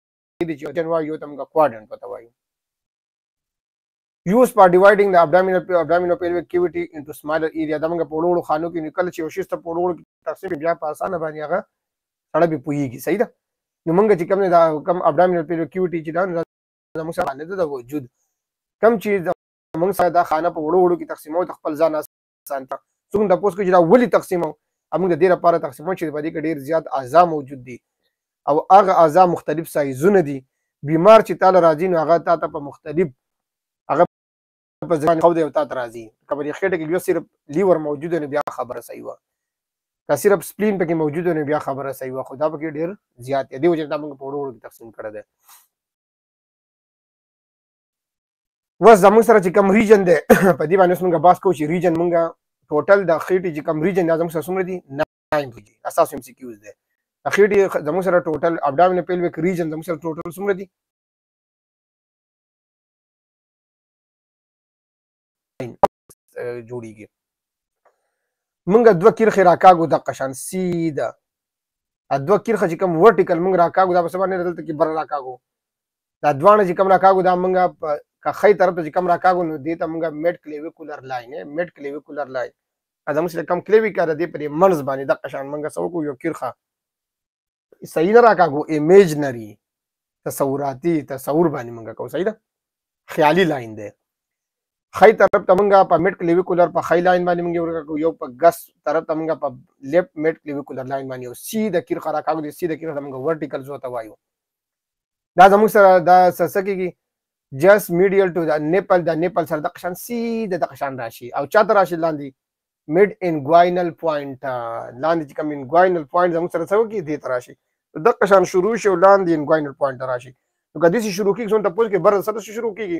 دي چې یو جن وایو یو ته موږ کوارډنټ پته وایو یوز پر ډیوایډینګ د ابډامینل ابډامینل پیلویک کیویټي انټو سمالر ایریا د موږ په وړو خانو کې نکل چې وشي ته په وړو کې تقسیم بیا په اسانه باندې هغه سره به پويږي صحیح ده نو موږ چې کم دا کم ابډامینل پیلویک کیویټي چې دا زموږ سره نه د وجود کم چې موږ سره دا خانه په وړو وړو کې تقسیمو د خپل ځان آسان ته څنګه د پوس کې چې دا ولي تقسیمو موږ د دې لپاره تقسیمو چې په دې کې ډیر زیات اعضا موجود دي او هغه اعضا مختلف سایزونه دي بیمار چې تعالی راځي نو هغه تاسو په مختلف هغه په ځان خو دې او تاسو راځي کبه دې خېټه کې یو صرف لیور موجود نه بیا خبره صحیح و که صرف سپلین پکې موجود نه بیا خبره صحیح و خدا پکې ډیر زیات دی او چې موږ په وړو وړو کې تقسیم کړی دی وس زموږ سره چې کوم ریجن دی په دې باندې موږ باس کو چې ریجن موږ ټوټل د خېټې چې کوم ریجن دی زموږ سره څومره دي ناین دی اساس ایم سی کیوز دی خېټې زموږ سره ټوټل ابډامینل پیلویک ریجن زموږ سره ټوټل څومره دي جوړیږي موږ دوه کرخې راکاګو د قشان سیده دوه کرخه چې کوم ورټیکل موږ راکاګو دا په سبا نه دلته کې بر راکاګو دا دوانه چې کوم راکاګو دا موږ که خې طرف ته چې کم راکاګو نو دې ته موږ میډ کلیویکولر لاین میډ کلیویکولر لاین ادم سره کم کلیویکا د دې پر منځ باندې د قشان موږ سوکو یو کیرخه صحیح نه راکاګو ایمیجنری تصوراتي تصور باندې موږ کو صحیح ده خیالي لاین ده خی طرف ته موږ په میډ کلیویکولر په خی لاین باندې موږ ورکو یو په ګس طرف ته موږ په لیفت میډ کلیویکولر لاین باندې یو سیده کیر خرا کاغو دي سیده کیر موږ ورټیکل زو ته وایو دا زموږ سره دا سسکیږي just medial to the nipple the nipple سره د قشان سي د قشان راشي او چاته راشي لاندې mid inguinal point لاندې uh, کوم inguinal point زموږ سره سره کې دي تراشي د قشان شروع شي لاندې inguinal point راشي نو کدي سي شروع کیږي څنګه تاسو کې بر سره شروع کیږي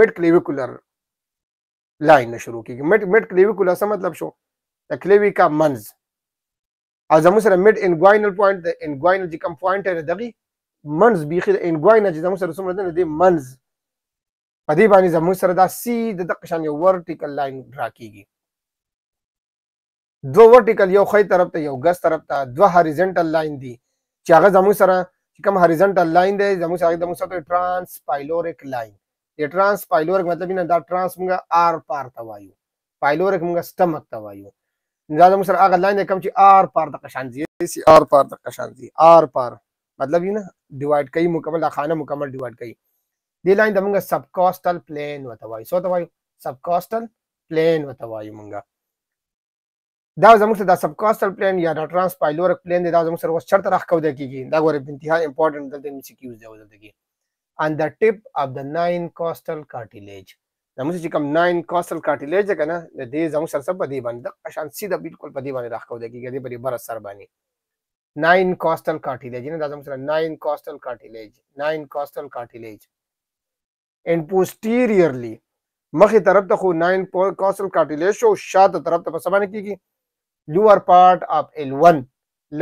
mid clavicular لاین شروع کیږي mid mid clavicular څه مطلب شو د clavica منز او زموږ سره mid inguinal point د inguinal کوم point دی دغه منز بيخي د inguinal چې زموږ سره سمره ده د منز په دې باندې زموږ سره دا سی د دقه شان یو ورټیکل لاین ډرا کیږي دوه ورټیکل یو خی طرف ته یو ګس طرف ته دوه هریزنټل لاین دي چې هغه زموږ سره کوم هریزنټل لاین دی زموږ سره د موږ سره ټرانس پایلوریک لاین دی ټرانس پایلوریک مطلب نه دا ټرانس موږ آر پار ته وایو پایلوریک موږ سٹمک ته وایو دا زموږ سره هغه لاین دی کوم چې آر پار د قشان دی سی آر پار د قشان دی آر پار مطلب یې نه ډیوایډ کوي مکمل خانه مکمل ډیوایډ کوي دی لاین د موږ سب کوستل پلین وته وایو سو ته وایو سب کوستل پلین وته وایو موږ دا زموږ د سب کوستل پلین یا د ترانس پایلورک پلین دا زموږ سره وس چرته راخو دی کیږي دا ګوره انتها امپورټنت دلته مې سکیوز دی ولته کیږي and the tip of the nine costal cartilage دا موږ چې کوم ناین کوسل کارټیلیج کنه د دې زموږ سره په دې باندې د شان سیده بالکل په دې باندې راخو دی کیږي په دې بر سر باندې ناین کوسل کارټیلیج نه دا زموږ سره ناین کوسل کارټیلیج ناین کوسل کارټیلیج and posteriorly مخې طرف ته خو 9 کوسل کارټیلیج شو شاته طرف ته په سمانه کیږي لوور پارت اف L1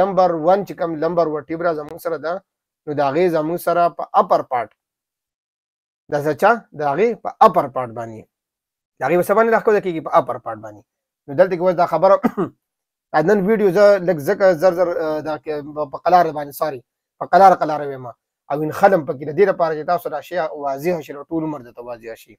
لمبر 1 چې کوم لمبر ورټیبرا زمو سره ده نو دا غي زمو سره په اپر پارت دا سچا دا غي په اپر پارت باندې دا غي په سمانه راکو کیږي په اپر پارت باندې نو دلته کې دا خبره نن ویډیو زه لګ زکه زر زر دا په قلار باندې سوري په قلار قلار وایم او انخلم پکې د دې لپاره چې تاسو دا شی واضح شي ټول عمر د واضح شي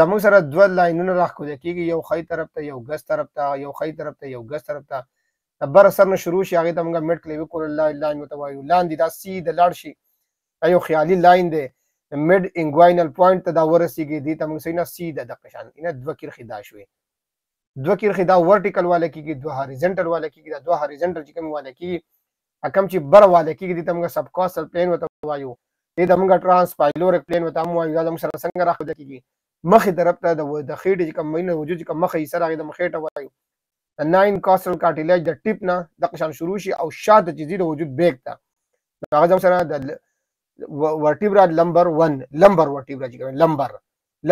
زموږ سره دوه لاینونه راخوده کیږي یو خی طرف ته یو ګس طرف ته یو خی طرف ته یو ګس طرف ته بر سر نه شروع شي هغه ته موږ مټ کلیو کول الله الا متوایو لاندې دا سیده لاړ شي یو خیالي لاین دی مډ انګواینل پوینټ ته دا ورسیږي دې ته موږ سینا سیده د قشان ان دوه کرخي دا شوي دوه کرخي دا ورټیکل والا کیږي دوه هاریزنټل والا کیږي دا دوه هاریزنټل چې کوم والا کیږي کم چې بر واده کېږي دې ته موږ سب کاسل پلین ورته وایو دې ته موږ ټرانس پایلوریک پلین ورته هم وایو دا زموږ سره څنګه راښوده کېږي مخې طرف ته د خېټې چې کوم مینه وجود چې کوم مخې سره هغې د مخېټه وایو د ناین کاسل کارټیلیج د ټیپ نه دغه شان شروع شي او شاته چې ځي د وجود بیګ ته هغه زموږ سره د ورټیبرا لمبر 1 لمبر ورټیبرا چې کوم لمبر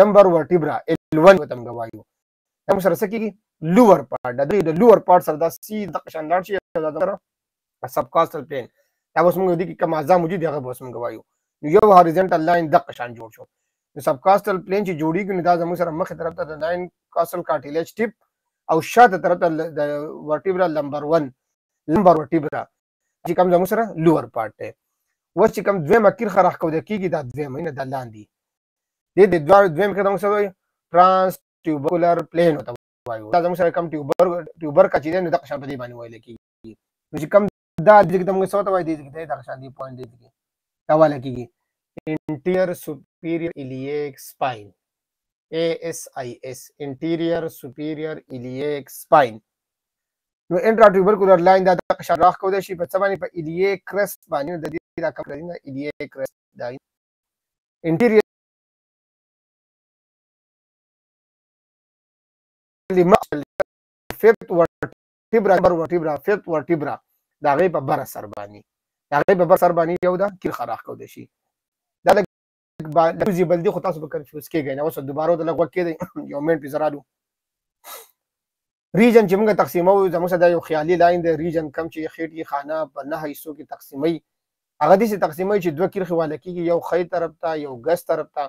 لمبر ورټیبرا ال 1 ته موږ وایو هم سره سکیږي لوور پارت د لوور پارت سره دا سی د قشان لاړ شي a subcostal plane دا اوس موږ د کوم اعظم وجود هغه اوس موږ وایو نو یو هاریزنټل لاین د قشان جوړ شو نو سبکاستل پلین چې جوړیږي نو دا زموږ سره مخ طرف ته د لاین کاستل کارټیلیج ټیپ او شاته طرف ته د ورټیبرا نمبر 1 نمبر ورټیبرا چې کوم زموږ سره لوور پارت دی و چې کوم دویم اکیر خراخ کو د کیږي دا دویم نه د لاندې د دې دوار دویم کې موږ سره ترانس ټیوبولر پلین وته وایو دا زموږ سره کوم ټیوبر ټیوبر کا چې نه د قشان په دی باندې ویل کیږي نو چې کوم दा दिख तमगे सो तवाई दिख दे Daksha the point दिख तवा लगेगी anterior superior iliac spine A S I S anterior superior iliac spine نو انټراټیوبرکولر لاین دا د شراخ کو د شي په څه باندې په ایلیه کرس باندې د دې دا کوم دی ایلیه کرس دا انټیریور لمقل فيبت ورتبرا ورتبرا فيبت ورتبرا د هغې په بره سر باندې د هغې په بره سر باندې یو ده کیل خراخ کولی شي دا د لږ بلدي خو تاسو به کنفیوز کېږئ نه اوس دوباره د لږ وخت کېدی یو منټ پرې رالو ریجن چې موږ تقسیمو زموږ سره یو خیالي لاین دی ریجن کم چې خېټي خانه په نه حصو کې تقسیمي هغه دې تقسیمي چې دوه کرخي والا کېږي یو خې طرف ته یو ګس طرف ته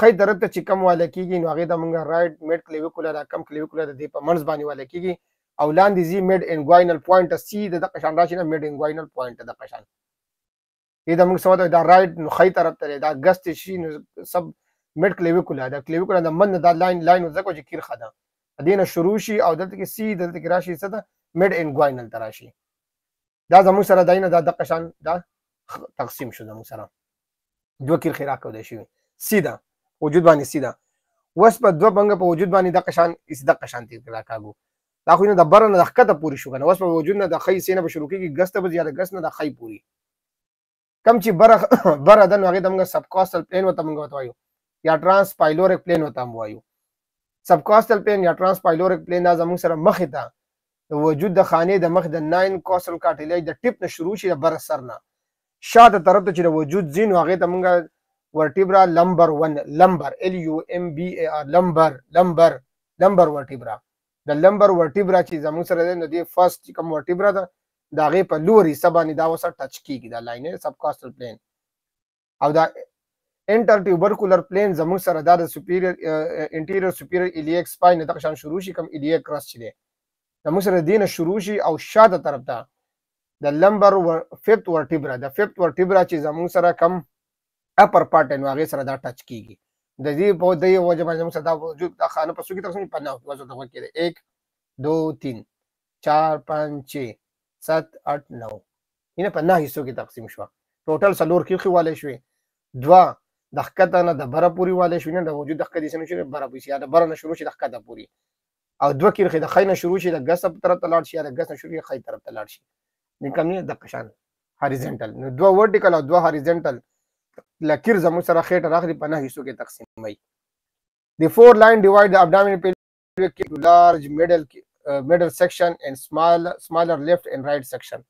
خې طرف ته چې کم والا کېږي نو هغه د موږ رائټ میډ کلیویکولر کم کلیویکولر د دې په منځ باندې والا کېږي او لاندې زی مډ انګوینل پوینټ سی د دغه شان راشي نه مډ انګوینل پوینټ د دغه شان اې د موږ سمته دا رائټ نو خی طرف ته دا ګست شي نو سب مډ کلیویکولا دا کلیویکولا د من دا لاین لاین زکو چې کیر خدا دینه شروع شي او دلته کې سی دلته کې راشي څه ده مډ انګوینل تراشي دا زموږ سره داینه دا دغه شان دا تقسیم شو زموږ سره دوه کیر خیره کو دی شي سیده وجود باندې سیده وس په دوه بنګ په وجود باندې د قشان اس د قشان تیر کړه کاغو دا خو نه د بره نه د ښکته پورې شو کنه اوس په وجود نه د ښۍ سینه به شروع کېږي ګس ته به یا د ګس نه د ښۍ پورې کم چې بره (coughs) بره ده نو هغې ته موږ سبکاستل پلین ورته موږ ورته وایو یا ټرانس پایلوریک پلین ورته هم وایو سبکاستل پلین یا ټرانس پایلوریک پلین دا زموږ سره مخې ته د وجود د خانې د مخ د ناین کوسل کارټیلیج د ټپ نه شروع شي د بره سر نه شاته طرف ته چې د وجود ځین هغې ته موږ ورټیبرا لمبر 1 لمبر ال یو ام بی ا لمبر لمبر لمبر ورټیبرا د لمبر ورټیبرا چې زموږ سره ده نو دی فرست کوم ورټیبرا ده دا غي په لوري سبانه دا وسه ټچ کیږي دا لاینر سب کاسټل پلین او دا انټر ټیوبرکولر پلین زموږ سره دا د سپیریور انټیریور سپیریور الیک سپاین د ښان شروع شي کوم الیک کراس چي دي زموږ سره دینه شروع شي او شاته طرف ته د لمبر ففت ورټیبرا د ففت ورټیبرا چې زموږ سره کم اپر پارت نو هغه سره دا ټچ کیږي د دې په دې وجه باندې موږ صدا وجود د خانه په سوګي تقسیم پنه او وزن هو کېده 1 2 3 4 5 6 7 8 9 ینه په نه حصو کې تقسیم شو ټوټل سلور کې خواله شوې دوا د حقته نه د بره پوری والے شو نه د وجود د حقته نه شوې بره پوری یا د بره نه شروع شي د حقته پوری او دوه کې د خینه شروع شي د غس په طرف ته لاړ شي یا د غس نه شروع خی طرف ته لاړ شي نکمه د قشان هاریزنټل نو دوه ورټیکل او دوه هاریزنټل لکیر زموږ سره خېټه راخلي په نه حصو کې تقسیموي the four line divide the abdominal pelvic cave into large middle uh, middle section and small smaller left and right section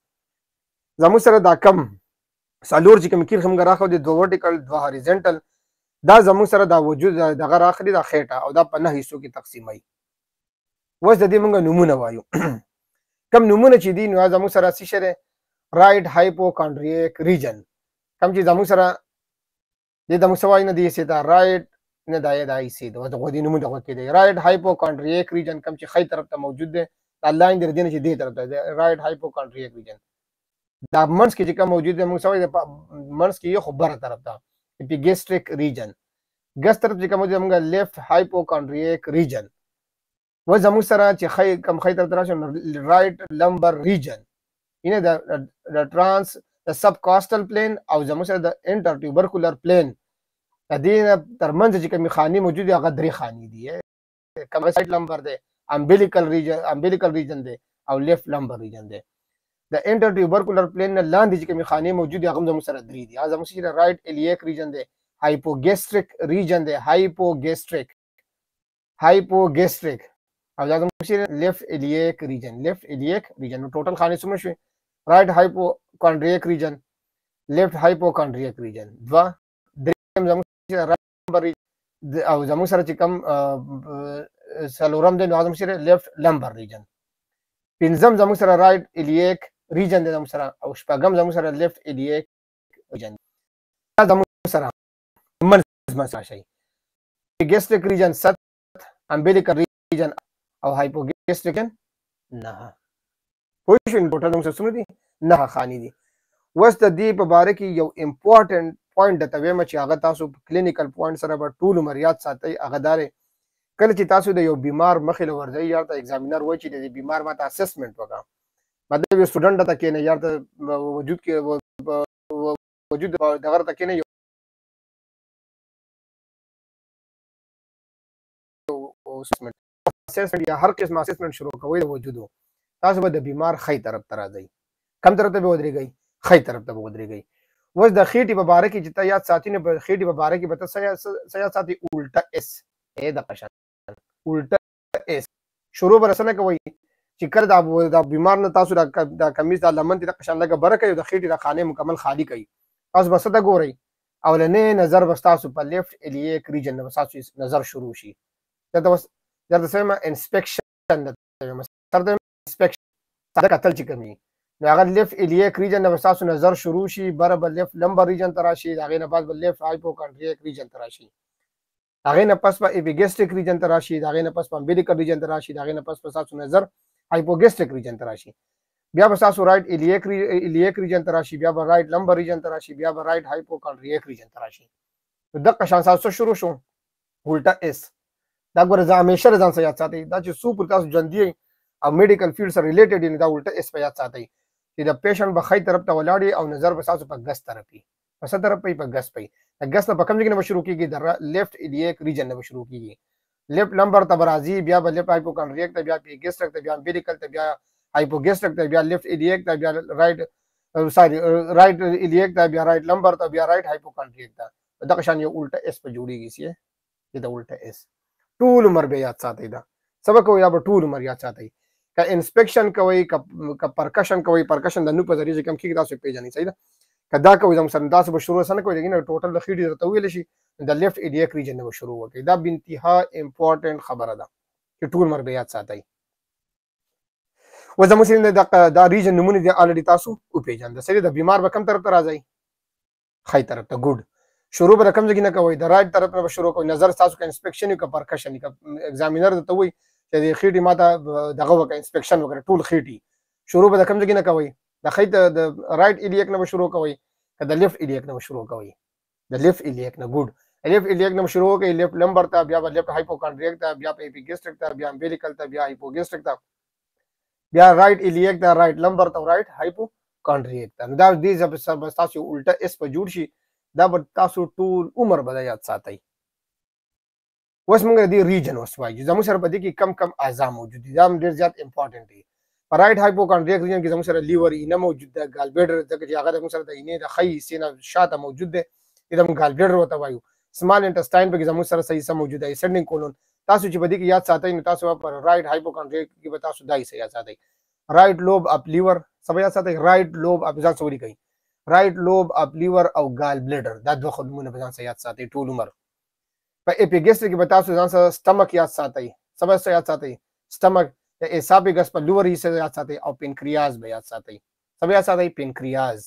زموږ سره دا کم سالور چې کوم کیر هم راخو د دوه ورټیکل دوه هریزنټل دا زموږ سره دا وجود دغه راخلي دا خېټه او دا په نه حصو کې تقسیموي وس د دې موږ نمونه وایو کم نمونه چې دي نو زموږ سره سشره رائټ هایپوکونډریک ریجن کم چې زموږ سره دې د موږ نه دی سي دا رائټ نه دا دا ای سي دا غوډي نوم دغه کې دی رائټ هایپوکونډریک ریجن کم چې خی طرف ته موجود دی الله دې دې چې دې طرف ته دی رائټ هایپوکونډریک ریجن دا منس کې چې کوم موجود دی موږ سوي منس کې یو خبره طرف ته اپیګیسټریک ریجن ګس طرف چې کوم موجود موږ لیفټ هایپوکونډریک ریجن و زموږ سره چې خی کم خی طرف ته راشه رائټ لمبر ریجن ینه د د ټرانس د سب کاستل پلین او زموږ سره د انټر ټیوبرکولر پلین د دې ترمنځ چې کومې خاني موجود هغه درې خاني دي کوم سایډ لمبر دی امبلیکل ریجن امبلیکل ریجن دی او لیفټ لمبر ریجن دی د انټر ټیوبرکولر پلین نه لاندې چې کومې خاني موجود هغه زموږ سره درې دي هغه زموږ سره رائټ الیک ریجن دی hypogastric region दे hypogastric hypogastric अब जाकर मुझे left iliac region left iliac region total खाने समझ में right hypochondriac region left hypochondriac region द्वा द्रियम رمبر او زموږ سره چې کم سلورم د نوازم سره لیفت لمبر ریجن پنځم زموږ سره رائټ الیک ریجن د زموږ سره او شپږم زموږ سره لیفت الیک ریجن زموږ سره منځ مسا شي ګیسټریک ریجن 7 امبلیکل ریجن او هایپوګیسټریک ریجن 9 پوزیشن ټوټل موږ څه دي 9 خاني دي وس د دې په باره کې یو امپورټنت پوینټ د تویم چې هغه تاسو کلینیکل پوینټ سره به ټول مریات ساتي هغه دار کله چې تاسو د یو بیمار مخې لورځي یار ته ایگزامینر وایي چې د بیمار ماته اسسمنت وکړه مطلب یو سټډنټ ته کینه یار ته وجود کې وجود دغه ته کینه یو اسسمنت اسسمنت یا هر قسم اسسمنت شروع کوي د وجود تاسو به د بیمار خې طرف ته راځي کم طرف ته به ودرېږئ خې طرف ته به ودرېږئ وځ د خېټي په باره کې چې ته یاد ساتي نه په خېټي په باره کې به ته سیاد ساتي الټا اس اے د قشن الټا اس شروع به رسنه کوي چې کر دا دا بیمار نه تاسو دا کمیز دا لمن دي د قشن لګه بره کوي د خېټي د خانه مکمل خالی کوي تاسو بس ته ګورئ اولنې نظر بس تاسو په لیفټ الیه ریجن نه تاسو نظر شروع شي دا بس دا څه ما انسپکشن دا څه انسپکشن دا کتل چې کوي نو هغه لیف الیک ریجن نه تاسو نظر شروع شي بره بل لیف لمبر ریجن تراشي هغه نه بعد بل لیف هایپوکانډریک ریجن تراشي هغه نه پس په ایپیګیسټک ریجن تراشي هغه نه پس په امبلیکل ریجن تراشي هغه نه پس په تاسو نظر هایپوګیسټک ریجن تراشي بیا به تاسو رائټ الیک الیک ریجن تراشي بیا به رائټ لمبر ریجن تراشي بیا به رائټ هایپوکانډریک ریجن تراشي نو دغه شان تاسو شروع شو الټا اس دا ګور زه همیشه ځان سره یاد ساتي دا چې سو پر تاسو ژوندۍ او میډیکل فیلډ سره ریلیټډ دی دا الټا اس په یاد ساتي چې د پیشنټ به خی طرف ته ولاړی او نظر به تاسو په ګس طرف وي په څه طرف په ګس پي ګس نه په کوم ځای نه شروع کیږي د لیفت ایډیک ریجن نه شروع کیږي لیفت لمبر ته برازي بیا به لیفت هایپوکانډریک ته بیا پی ګسټک ته بیا امپیریکل ته بیا هایپوګیسټک ته بیا لیفت ایډیک ته بیا رائټ سوري رائټ ایډیک ته بیا رائټ لمبر ته بیا رائټ هایپوکانډریک ته دا کشان یو الټا اس په جوړیږي سي دا الټا اس ټول عمر به یاد ساتي دا سبق یا به ټول عمر یاد ساتي ک انسپیکشن کوي ک پرکشن کوي پرکشن د نو په ذریعہ کم کې تاسو پیژنې صحیح ده کدا کوي زموږ سره تاسو به شروع سره کوي لیکن ټوټل لخیډي ته ویل شي د لیفت ایډیک ریجن به شروع وکړي دا بنتها امپورټنت خبره ده چې ټول مر به یاد ساتي وزموږ سره د دا ریجن نمونه دي الریډي تاسو او پیژند سره د بیمار به کم طرف ته راځي خی طرف ته ګډ شروع به کوم ځای نه کوي د رائټ طرف نه شروع کوي نظر تاسو کا انسپیکشن کا پرکشن کا ایگزامینر ته وایي چې د خېټې ماته دغه وکړه انسپکشن وکړه ټول خېټې شروع به د کوم ځای نه کوي د خېټ د رائټ الیک نه شروع کوي که د لیفټ الیک نه شروع کوي د لیفټ الیک نه ګډ لیفټ الیک نه شروع کوي لیفټ لمبر ته بیا لیفټ هایپوکونډریک ته بیا اپیګیسټک ته بیا امبیلیکل ته بیا هایپوګیسټک ته بیا رائټ الیک ته رائټ لمبر ته رائټ هایپو کونډریک ته دا دې ځب تاسو الټا اس په جوړ شي دا به تاسو ټول عمر بدایات ساتي اوس موږ دې ریجن اوس وایو زموږ سره په دې کې کم کم اعضاء موجود دي دا هم ډېر زیات امپورټنټ دی په رائټ هایپوکونډریک ریجن کې زموږ سره لیور اینه موجود ده ګالبلیډر ځکه چې هغه زموږ سره د اینې د خی سینه شاته موجود دی دې هم ګالبلیډر وته وایو سمال انټسټاین په کې زموږ سره صحیح سم موجود دی سینډینګ کولون تاسو چې په دې کې یاد ساتئ نو تاسو په رائټ هایپوکونډریک کې به تاسو دای صحیح ساتئ رائټ لوب اپ لیور سمجھ ساتئ رائټ لوب اپ ځان سوري کوي رائټ لوب اپ لیور او ګال بلیډر دا دوه خدمونه په ځان سره یاد ساتئ ټول عمر په اپیګس کې به تاسو ځان سره سٹمک یاد ساتئ سمجھ یاد ساتئ سٹمک د اسابګس په لوور حصے یاد ساتئ او پینکریاز به یاد ساتئ سمجھ یاد ساتئ پینکریاز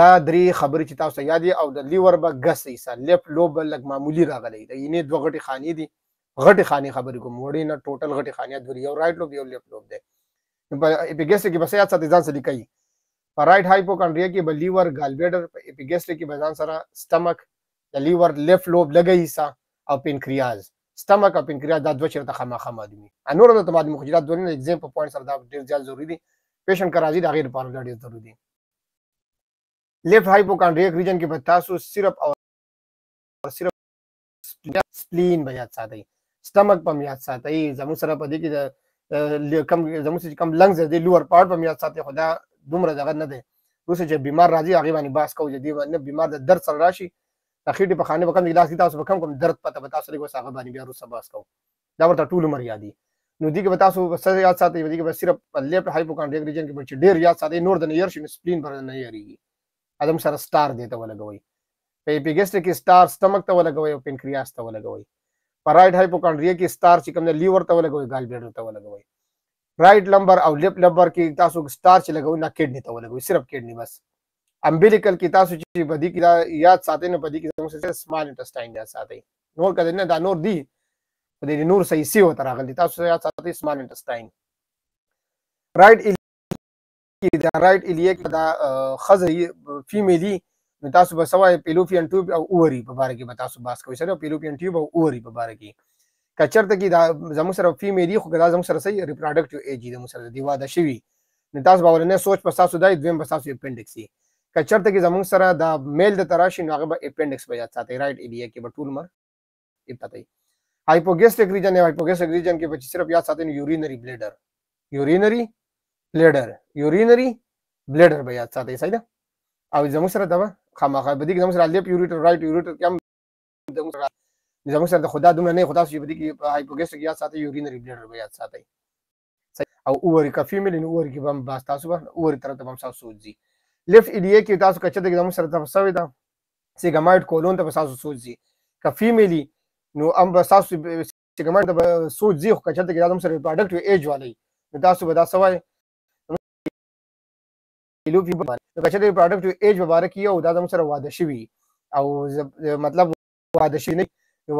دا درې خبرې چې تاسو یاد او د لیور به ګس حصہ لیفټ لوب لګ معمولی راغلی دا یینې دوه غټي خاني دي غټي خاني خبرې کوم وړې نه ټوټل غټي خاني د یو رائټ لوب یو لیفټ لوب دی په اپیګس کې بس یاد ساتئ ځان سره لیکئ په رائټ هایپوکانډریا کې به لیور ګالبلیډر په اپیګس کې به ځان سره سٹمک د لیور لیف لوب لګي حصہ او پینکریاز سٹمک او پینکریاز دا دوه چیرته خامخا معلومي انور د تمادي مخجرات دونه اگزام په پوینټ سره دا ډیر ځل ضروری دي پیشنټ کراځي دا غیر لپاره دا ډیر ضروری دي لیفټ هایپوکانډریک ریجن کې په تاسو صرف او صرف سپلین بیا ساتي سٹمک په یاد ساتي زمو سره په دې کې د کم زمو سره کم لنګز دي لوور پارت په یاد ساتي خدا دومره دغه نه دي روسه چې بیمار راځي هغه باندې باس کوو چې دی نه بیمار د درد سره راشي د خېټې په خانه به کم اجلاس کې تاسو به کم کم درد پته به تاسو لږ وساغه باندې بیا وروسته بحث کوو دا ورته ټول عمر یادي نو دې کې به تاسو بس یاد ساتئ دې کې به صرف لیفټ هایپوکانډریک ریجن کې به ډېر یاد ساتئ نور د نیر شین سپلین پر نه یریږي ادم سره سٹار دیته ولګوي په ایپیګسټ کې سٹار سٹمک ته ولګوي او پینکریاس ته ولګوي پر رائټ هایپوکانډریا کې سٹار چې کوم د لیور ته ولګوي ګال بلیډر ته ولګوي رائټ لمبر او لیفټ لمبر کې تاسو سٹار چې لګوي نه کډنی ته ولګوي صرف کډنی بس امبلیکل کې تاسو چې بدی کې دا یاد ساتئ نو بدی کې زموږ سمال انټسټاین یاد ساتئ نور کده نه دا نور دی په دې نور صحیح سی وته راغلی تاسو یاد ساتئ سمال انټسټاین رائټ کې دا رائټ الیه کې دا خزه فیمیلی نو تاسو به سوای پیلوپین ټیوب او اووري په باره کې به تاسو باس کوئ سره پیلوپین ټیوب او اووري په باره کې کچرته کې دا زمو سره فیمیلی خو دا زمو سره صحیح ریپروډکټیو ایج دی زمو سره دی واده شوی نو تاسو باور نه سوچ په تاسو دای دویم په تاسو اپنډکس کچرته کې زموږ سره دا میل د تراشي نو هغه به اپینډکس به یاد ساتي رائټ ایلیا کې به ټول مر ابتدایي हाइपोगेस्टिक रीजन है हाइपोगेस्टिक रीजन के बच्चे सिर्फ याद आते हैं urinary bladder urinary bladder urinary bladder भाई याद आते सही ना अब जमुक सर दवा खामा खा बदी जमुक सर आलिया यूरिटर राइट यूरिटर क्या जमुक सर जमुक सर खुदा दुमने नहीं खुदा बदी की हाइपोगेस्टिक याद आते यूरिनरी ब्लेडर भाई याद आते सही और ओवर का फीमेल इन ओवर की बम बास्ता सुबह ओवर तरह तो बम सा सूजी لیفټ ایډیا کې تاسو کچته کې زموږ سره تفسوي ده سیګمایټ کولون ته تاسو سوځي که فیمیلی نو ام تاسو سیګمایټ ته سوځي خو کچته کې زموږ سره پروډکټ وی ایج والی نو تاسو به دا سوای کیلو په باندې کچته پروډکټ وی ایج مبارک یو دا زموږ سره واده شوی او مطلب واده شي نه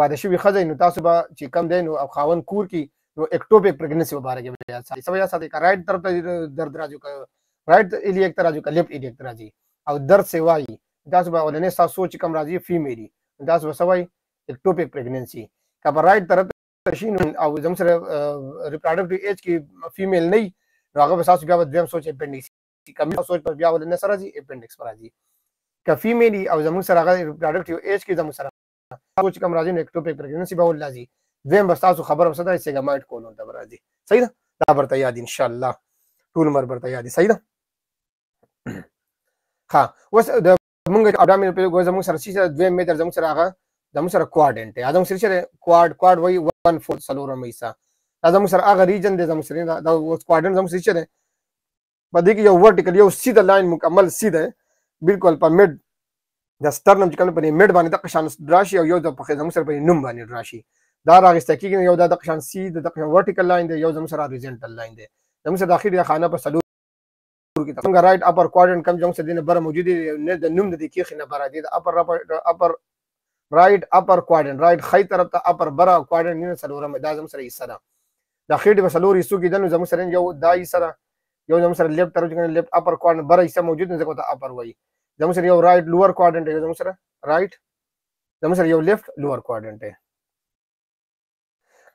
واده شوی خزه نو تاسو به چې کم دی نو خاون کور کې نو اکټوپیک پرګنسی مبارک بیا ساتي سویا ساتي رائټ طرف ته درد راځي رائټ الیک ته راځي لیفټ الیک ته راځي او درد سی وایي دا څه به ولنه تاسو سوچ کم راځي فیمیلی دا څه وسوي اکټوپیک پریګننسي کبه رائټ طرف شین او زموږ سره ریپروډکټیو ایج کې فیمیل نه نو هغه به تاسو بیا د دویم سوچ اپنډکس کمی سوچ پر بیا ولنه سره راځي اپنډکس پر راځي ک فیمیلی او زموږ سره هغه ریپروډکټیو ایج کې زموږ سره سوچ کم راځي نو اکټوپیک پریګننسي به ول راځي دویم بس تاسو خبر وسه دا سیګمایټ کولون ته راځي صحیح ده دا برته یاد ان شاء الله ټول عمر برته یاد صحیح ده ها اوس د موږ اډام په ګوز موږ سره چې 2 متر زموږ سره هغه زموږ سره کوارډنټ دی زموږ سره کوارډ کوارډ وای 1 4 سلور میسا دا زموږ سره هغه ریجن دی زموږ سره دا کوارډنټ زموږ سره دی په دې کې یو ورټیکل یو سیده لاین مکمل سیده بالکل په مډ د سترنم چې کله په مډ باندې د قشان راشي او یو د په زموږ سره په نوم باندې راشي دا راغسته کیږي یو د قشان سیده د ورټیکل لاین دی یو زموږ سره هورایزنټل لاین دی زموږ سره داخلي خانه په سلور ټول کې څنګه رائټ اپر کوارډنټ کم جنګ سدینه بره موجود دی د نوم د کیخ نه بره دی د اپر اپر رائټ اپر کوارډنټ رائټ خې طرف ته اپر بره کوارډنټ نه سره مې دازم سره حصہ ده د خېټ په سلور حصو کې دنو زمو سره یو دای سره یو زمو سره لیفټ طرف کې لیفټ اپر کوارډنټ بره حصہ موجود نه ځکه ته اپر وای زمو سره یو رائټ لوور کوارډنټ دی زمو سره رائټ زمو سره یو لیفټ لوور کوارډنټ دی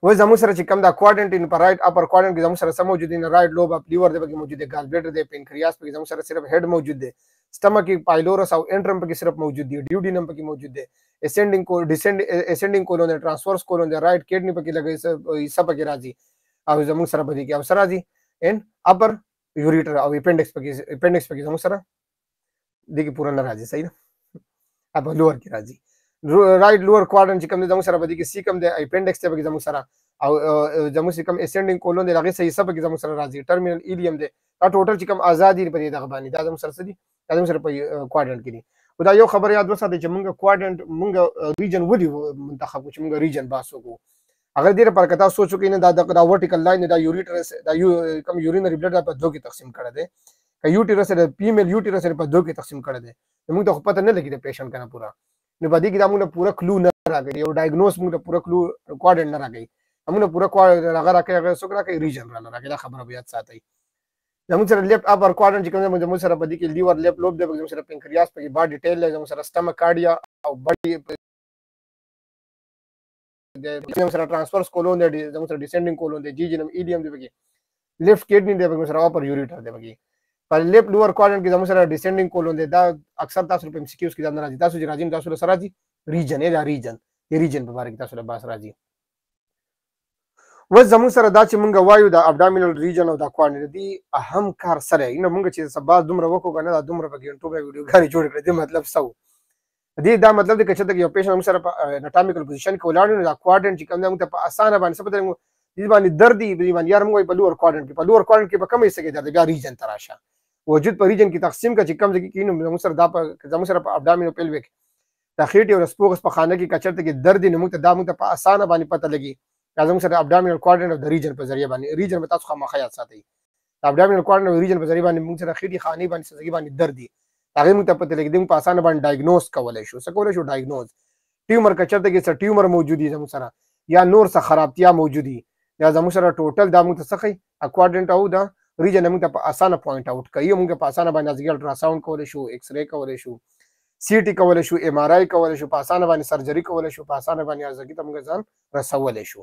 و زمو سره چې کم دا کوارډنټ ان پر رائټ اپر کوارډنټ کې زمو سره سم موجود دي نه رائټ لوب اپ لیور دی پکې موجود دی ګال بلیډر دی پینکریاس پکې زمو سره صرف هډ موجود دی سٹمک کې پایلورس او انټرم پکې صرف موجود دی ډیوډینم پکې موجود دی اسینډینګ کو ډیسینډ اسینډینګ کولون دی ټرانسورس کولون دی رائټ کډنی پکې لګي سب پکې راځي او زمو سره پدې کې او سره راځي ان اپر یوریټر او اپینډکس پکې اپینډکس پکې زمو سره دغه پورا نه راځي صحیح ده اب لوور کې راځي رائټ لوور کوارډن چې کوم دی زموږ سره په دې کې سی کوم دی اپینډکس ته به زموږ سره او زموږ چې کوم اسینډینګ کولون دی هغه صحیح سبب کې زموږ سره راځي ټرمینل ایلیم دی دا ټوټل چې کوم ازادي په دې دغه باندې دا زموږ سره سدي دا زموږ سره په کوارډن کې دی دا یو خبر یاد وساتئ چې موږ کوارډن موږ ریجن ودی منتخب چې موږ ریجن باسو کو اگر دې پر کتا سوچو کې نه دا دا ورټیکل لاین دا یوریټرس دا یو کوم یورینری بلډ په دوه کې تقسیم کړه دی که یوټیرس د فیمیل یوټیرس په دوه کې تقسیم کړه دی موږ ته پته نه لګی د پیشنټ کنه پورا نو په دې کې دا موږ پوره کلو نه راغلی یو ډایګنوس موږ پوره کلو کوارډنټ نه راغی موږ پوره کوارډنټ هغه راکې هغه څوک راکې ریجن را راکې دا خبره بیا ساتي زموږ سره لیفټ اپر کوارډنټ چې کوم زموږ سره په دې کې لیور لیفټ لوب دی زموږ سره پینکریاس په کې با ډیټیل دی زموږ سره سټمک کارډیا او بډي زموږ سره ترانسفرس کولون دی زموږ سره ډیسینډینګ کولون دی جی جنم ایډیم دی پکې لیفټ کډنی دی پکې سره اپر یوریټر دی پکې په لیفټ لوور کوارډنټ کې زموږ سره ډیسینډینګ کولون دی دا اکثر تاسو په ام سی کیوز کې ځان راځي تاسو چې راځي تاسو سره راځي ریجن یا ریجن د ریجن په باره کې تاسو له باس راځي و زموږ سره دا چې مونږ وایو د ابډامینل ریجن او د کوارډنټ دی اهم کار سره یې مونږ چې سبا دومره وکړو کنه دا دومره په ګڼټو به ویډیو غاري جوړ کړی دی مطلب سو دې دا مطلب دی چې دا یو پیشن موږ سره په انټامیکل پوزیشن کې ولاړ نو دا کوارډنټ چې کوم دا موږ په اسانه باندې سپته دې باندې درد دی باندې یار موږ په لوور کوارډنټ کې په لوور کوارډنټ کې په کمې سګې درد بیا ریجن تراشه وجود په ریجن کې تقسیم کا چې کم ځکه کې نو موږ سره دا زموږ سره په ابډامینو پیلویک دا خېټې او سپوغس په خانه کې کچرته کې درد نه موږ ته دا موږ په اسانه باندې پته لګي دا زموږ سره ابډامینل کوارډینټ اف د ریجن په ذریعہ باندې ریجن په تاسو خامخا یاد ساتئ ابډامینل کوارډینټ اف ریجن په ذریعہ باندې موږ سره خېټې خانه باندې سږي باندې درد دي هغه موږ ته پته لګي موږ په اسانه باندې ډایګنوز کولای شو څه کولای شو ډایګنوز ټیومر کچرته کې څه ټیومر موجودي زموږ سره یا نور څه خرابتیا موجودي یا زموږ سره ټوټل دا موږ ته څه ښي اکواډنټ او دا ریجن موږ ته په اسانه پوینټ آوټ کوي موږ په اسانه باندې ازګي الټرا ساوند کولای شو ایکس ری کولای شو سی ټي کولای شو ایم آر آی کولای شو په اسانه باندې سرجری کولای شو په اسانه باندې ازګي ته موږ ځان رسولای شو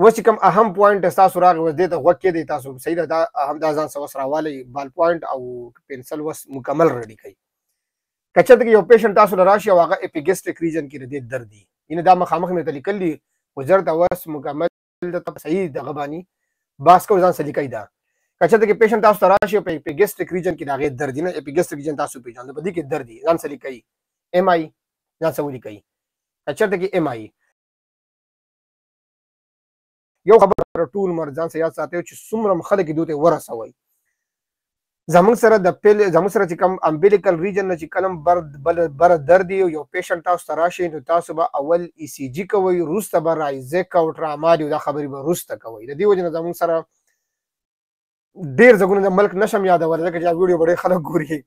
اوس کوم اهم پوینټ تاسو راغی وځ دې ته وکې دې تاسو صحیح دا هم دا ځان سوس راوالی بال پوینټ او پنسل وس مکمل ریډي کوي کچته کې یو پیشنټ تاسو لراشي او هغه اپیګیسټک ریجن کې د درد دی ینه دا مخامخ مې تلیکل دي وزر د وس مکمل د صحیح د غبانی بحث کول ځان سلیقه ده کچته کې پیشنټ تاسو راشي په اپیګیسټریک ریجن کې داغه درد نه اپیګیسټریک ریجن تاسو پیژاند په دې کې درد دي ځان سلیقه ایم آی ځان سوري کوي کچته کې ایم آی یو خبر ټول مرزان سره یاد ساتي چې څومره خلک دوی ته ورسوي زمونږ سره د پیل زمونږ سره چې کوم امبلیکل ریجن چې کلم بر بل بر درد یو یو پیشنټ تاسو ته راشي نو تاسو به اول ای e سی جی کوي روسته به رایزک او ټراما دی دا خبرې به روسته کوي د دې وجه نه زمونږ سره ډیر زګونه د ملک نشم یادول ځکه چې ویډیو ډېر خلک ګوري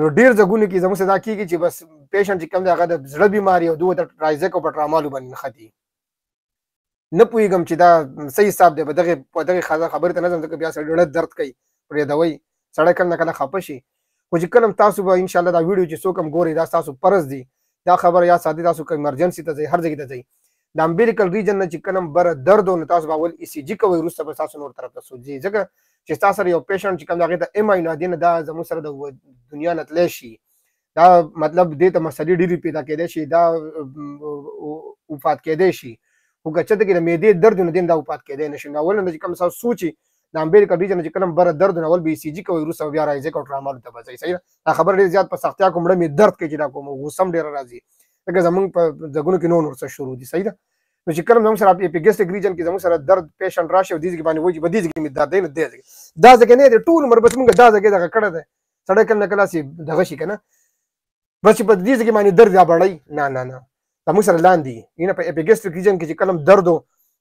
نو ډیر زګونه کې زمونږ صدا کیږي چې بس پیشنټ چې کوم دی هغه د زړه بیماری او دوه د رایزک او ټراما لو باندې نخدي نه پوهیږم چې دا صحیح حساب دی به دغه دغه خبره ته نه ځم ځکه بیا سړی ډېر درد کوي پرې دوي سړی کله نه کله خپه شي خو چې کله تاسو به ان شاء الله دا ویډیو چې څوک هم ګوري دا تاسو پرز دی دا خبر یا ساده تاسو کوم ایمرجنسي ته ځي هر ځای ته ځي د امبیریکل ریجن نه چې کلم بر درد او تاسو باول ای سی جی کوي روسته په تاسو نور طرف ته سوځي ځکه چې تاسو سره یو پیشنټ چې کوم دغه ته ایم آی نه دین دا زمو سره د دنیا نتلی شي دا مطلب دې ته مسلې ډېری پیدا کېدې شي دا وفات کېدې شي خو که چېرته کې د معدې درد نه دین دا وفات کېدې نه شي نو ولنه چې کوم څه سوچي د امریکا ریجن چې کلم بر درد نو ول بي سي جي کوي روس او بیا راځي کو ډرامه ته بځي صحیح دا خبر ډیر زیات په سختیا کوم مې درد کې چې دا کوم غوسم ډیر راځي لکه زمونږ په دګونو کې نور څه شروع دي صحیح ده نو چې کلم زمونږ سره اپیګیسټک ریجن کې زمونږ سره درد پیشنټ راشي او دې کې باندې وایي بدې کې مې درد نه دی دا ځکه نه دی ټول عمر بس مونږ دا ځکه دا کړه ده سړی کله کله سي دغه شي کنه بس په دې کې باندې درد یا بړای نه نه نه زمونږ سره لاندې ینه په اپیګیسټک ریجن کې چې کلم درد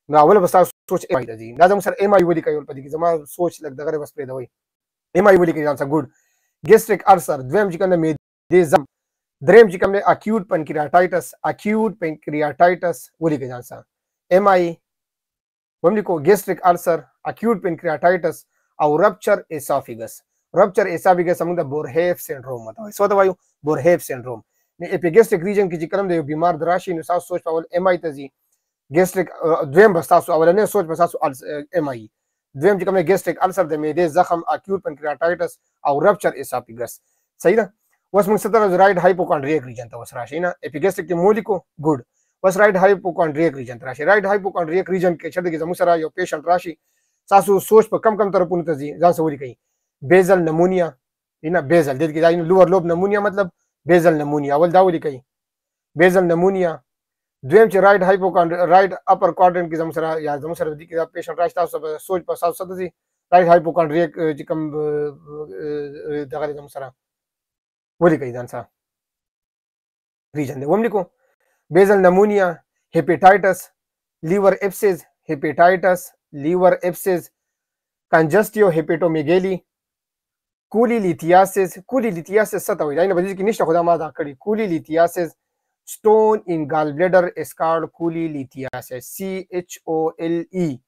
ناول بس تاسو سوچ ایم آی د دي دا زموږ سره ایم آی ولیکئ ول پدې کې زما سوچ لګ دغه بس پرې دوي ایم آی ولیکئ ځان سره ګډ ګیسټریک ارسر دویم چې کنه معدې زم دریم چې کوم دی اکیوټ پنکریاټایټس اکیوټ پنکریاټایټس ولیکئ ځان سره ایم آی هم لیکو ګیسټریک ارسر اکیوټ پنکریاټایټس او رپچر اسافیګس رپچر اسافیګس موږ د بورهیف سنډروم متوي سو دا وایو بورهیف سنډروم نه اپیګیسټک ریجن کې چې کوم دی بیمار دراشي نو تاسو سوچ پاول ایم آی ته ځي ګیسټریک uh, دویم بستاسو اولنې سوچ بستاسو ایم آی e. دویم چې کوم ګیسټریک السر د معدې زخم اکیوټ پنکریاتایټس او رپچر اساپیګس صحیح ده اوس موږ ستاسو رائټ هایپوکونډریک ریجن ته وسره شي نه اپیګیسټریک مولیکو ګډ اوس رائټ هایپوکونډریک ریجن ته راشي رائټ هایپوکونډریک ریجن کې چې د زمو سره یو پیشنټ راشي تاسو سوچ په کم کم طرفونو ته ځان سوري کوي بیزل نمونیا نه بیزل د دې کې دا لوور لوب نمونیا مطلب بیزل نمونیا اول دا ولي کوي بیزل نمونیا دویم چې رائټ هایپو رائټ اپر کوارډرنټ کې زم سره یا زم سره دي کې پیشنټ راځي تاسو سوچ په تاسو سره دي رائټ هایپو کوارډریا چې کوم دغه زم سره ولي کوي ځان سره ریجن دی ومن لیکو بیزل نمونیا هپیټایټس لیور اپسز هپیټایټس لیور اپسز کنجستیو هپیټومیګلی کولی لیتیاسس کولی لیتیاسس څه ته وایي دا نه بدیږي کې نشته خدا ما دا کړی کولی لیتیاسس stone in gallbladder is called cholelithiasis c h o l e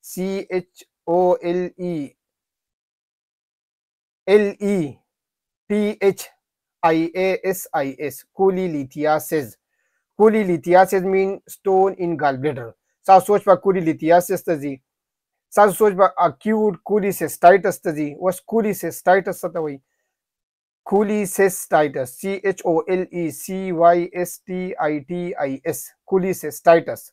c h o l e l e p h i a s i s cholelithiasis cholelithiasis mean stone in gallbladder सा सोच पर cholelithiasis तजी सा सोच पर acute cholecystitis तजी वस cholecystitis तवई cholecystitis c h o l e c y s t i t i s cholecystitis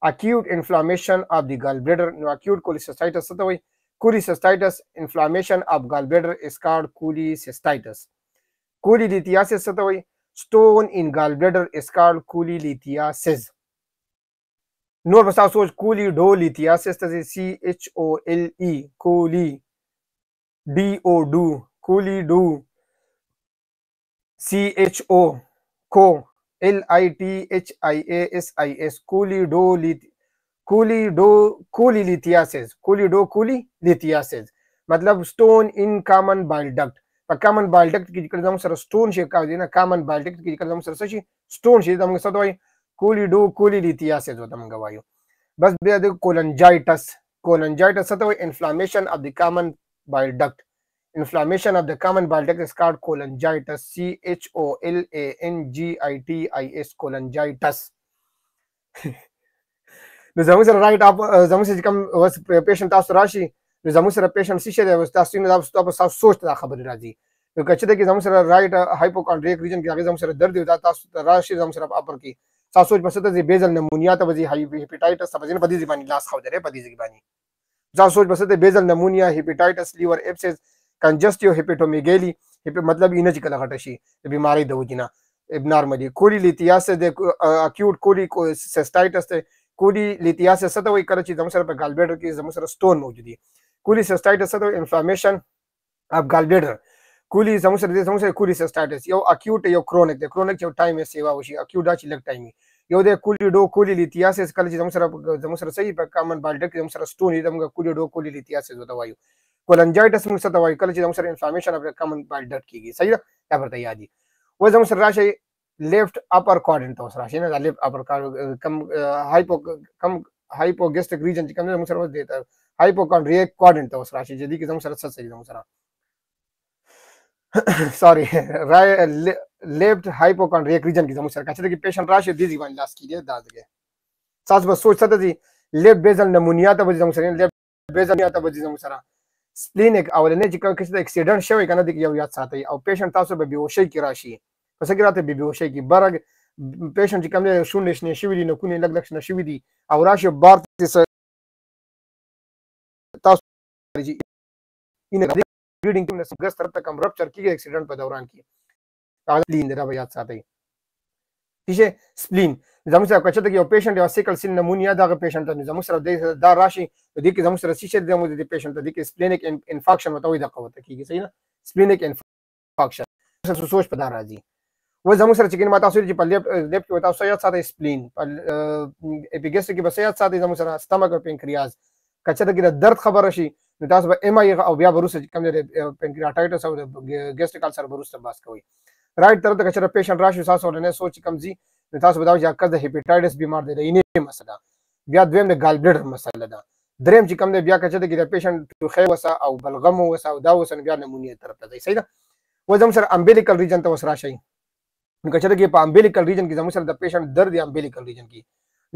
acute inflammation of the gallbladder no acute cholecystitis होता है cholecystitis inflammation of gallbladder is called cholecystitis cholelithiasis होता है stone in gallbladder is called cholelithiasis नोर बसा सोच choledocholithiasis C H O L E कोली D O डू कोलीडू सी एच ओ को L I T H I A S I S कोलीडो कोलीडो कोलीलिथियासेज कोलीडो कोलीलिथियासेज मतलब stone in common bile duct common bile duct की जिकडे जाऊन सर स्टोन शे का ना कॉमन बायडक्ट की जिकडे जाऊन सर सशी स्टोन शे जाऊन सतो वाई कोलीडो कोलीलिथियासेज होता मंगा वायो बस बे कोलंजाइटस कोलंजाइटस सतो वाई inflammation of the common bile duct inflammation of the common bile is called cholangitis c h o l a n g i t i s cholangitis نو زموږ سره رائټ اپ زموږ سره کوم وس پیشنټ تاسو راشي نو زموږ سره پیشنټ څه شي دی وس تاسو نه تاسو تاسو سوچ ته خبر راځي نو کچې د کې زموږ سره رائټ هایپوکونډریک ریجن کې هغه زموږ سره درد وي تاسو راشي زموږ سره اپر کې تاسو سوچ بسته د بیزل نمونیا ته وځي هایپټایټس ته ځنه پدې ځبانی لاس خو درې پدې ځبانی تاسو سوچ بسته د بیزل نمونیا هایپټایټس لیور اپسس congestive hepatomegaly मतलब इनर्जिकल घटशी बीमारी दवजिना एबनॉर्मली कोली लिथियासिस दे acute cholecystitis ते कोली लिथियासिस सतो वही करची जम सर पर गॉलब्लैडर की जम सर स्टोन मौजूद है कोली सिस्टाइटिस सतो इंफ्लेमेशन ऑफ गॉलब्लैडर कोली जम सर दे जम सर कोली सिस्टाइटिस यो अक्यूट यो क्रोनिक दे क्रोनिक यो टाइम में सेवा होशी अक्यूट आची लग टाइम में यो दे कोली डो कोली लिथियासिस कल जम सर जम सर सही पर कॉमन बाल्डर की जम सर स्टोन दम कोली डो कोली लिथियासिस होता वायु ಕೊಲಂಜೈಟಿಸ್ ಮುಗಿಸತ ವೈಕಲ್ ಜಿದಂ ಸರ್ ಇನ್ಫಾರ್ಮೇಶನ್ ಅಪ್ರೆ ಕಮನ್ ಬಾಲ್ ಡಾಟ್ कीगी सही ना क्या बताइए आज वो जम सर राशि लेफ्ट अपर क्वाड्रेंट तो राशि ना लेफ्ट अपर कम हाइपो कम हाइपोगेस्टिक रीजन कम जम सर देता हाइपोकॉन्ड्रिएक क्वाड्रेंट तो राशि जदी कि जम सर सच सही जम सर सॉरी लेफ्ट हाइपोकॉन्ड्रिएक रीजन की जम सर कहते कि पेशेंट राशि दीदी वन लास्ट की दे दाद के सास बस सोचता था जी लेफ्ट बेजल नमूनिया था बजे जम सर लेफ्ट बेजल नमूनिया था बजे जम सर سپلینێک ئەوەنێکی کەس ئەکسیدن شەوێکەکەەدێک یو یاد سااتی ئەو پێشن تاسو بە بیوشەیکی راشی پسەگراتە بیبیوشێکی بەرەگ پێشن کەم لێ شو نشنێشیویدی نکونی لەک لەک نەشیویدی ئەو راشی بارتی سەر گەستەکەم ڕپ چرکی ئەکسیدن بە دەوران کی لین دەرا بە یاد سااتی کیشه سپلین زموږ سره کچته کې یو پیشنټ یو سیکل سیل نمونیا دغه پیشنټ ته زموږ سره د راشي د دې کې زموږ سره سیشه د موږ د پیشنټ د دې کې سپلینیک انفکشن متوي د قوت کیږي صحیح نه سپلینیک انفکشن څه سوچ په دار راځي و زموږ سره چې کین ماته سره چې په لیپ لیپ کې وتاو سیات ساته سپلین په اپیګس کې بس سیات ساته زموږ سره سٹمک او پینکریاز کچته کې د درد خبر شي نو تاسو به ایم ای او بیا وروسته کوم د پینکریاتایټس او د ګیسټریکال سره وروسته بس کوي رائټ طرف ته کچره پیشنټ راشي تاسو ورنه سوچ کمزي نو تاسو بداو چې کله د هپټایټس بیمار دی اینې مسله بیا دویم د ګال بلیډر مسله ده دریم چې کم دی بیا کچره کې د پیشنټ ټوخې وسه او بلغم وسه او دا وسه بیا نمونې طرف ته ځي صحیح ده وزم سره امبلیکل ریجن ته وسره شي نو کچره کې په امبلیکل ریجن کې زموږ سره د پیشنټ درد یا امبلیکل ریجن کې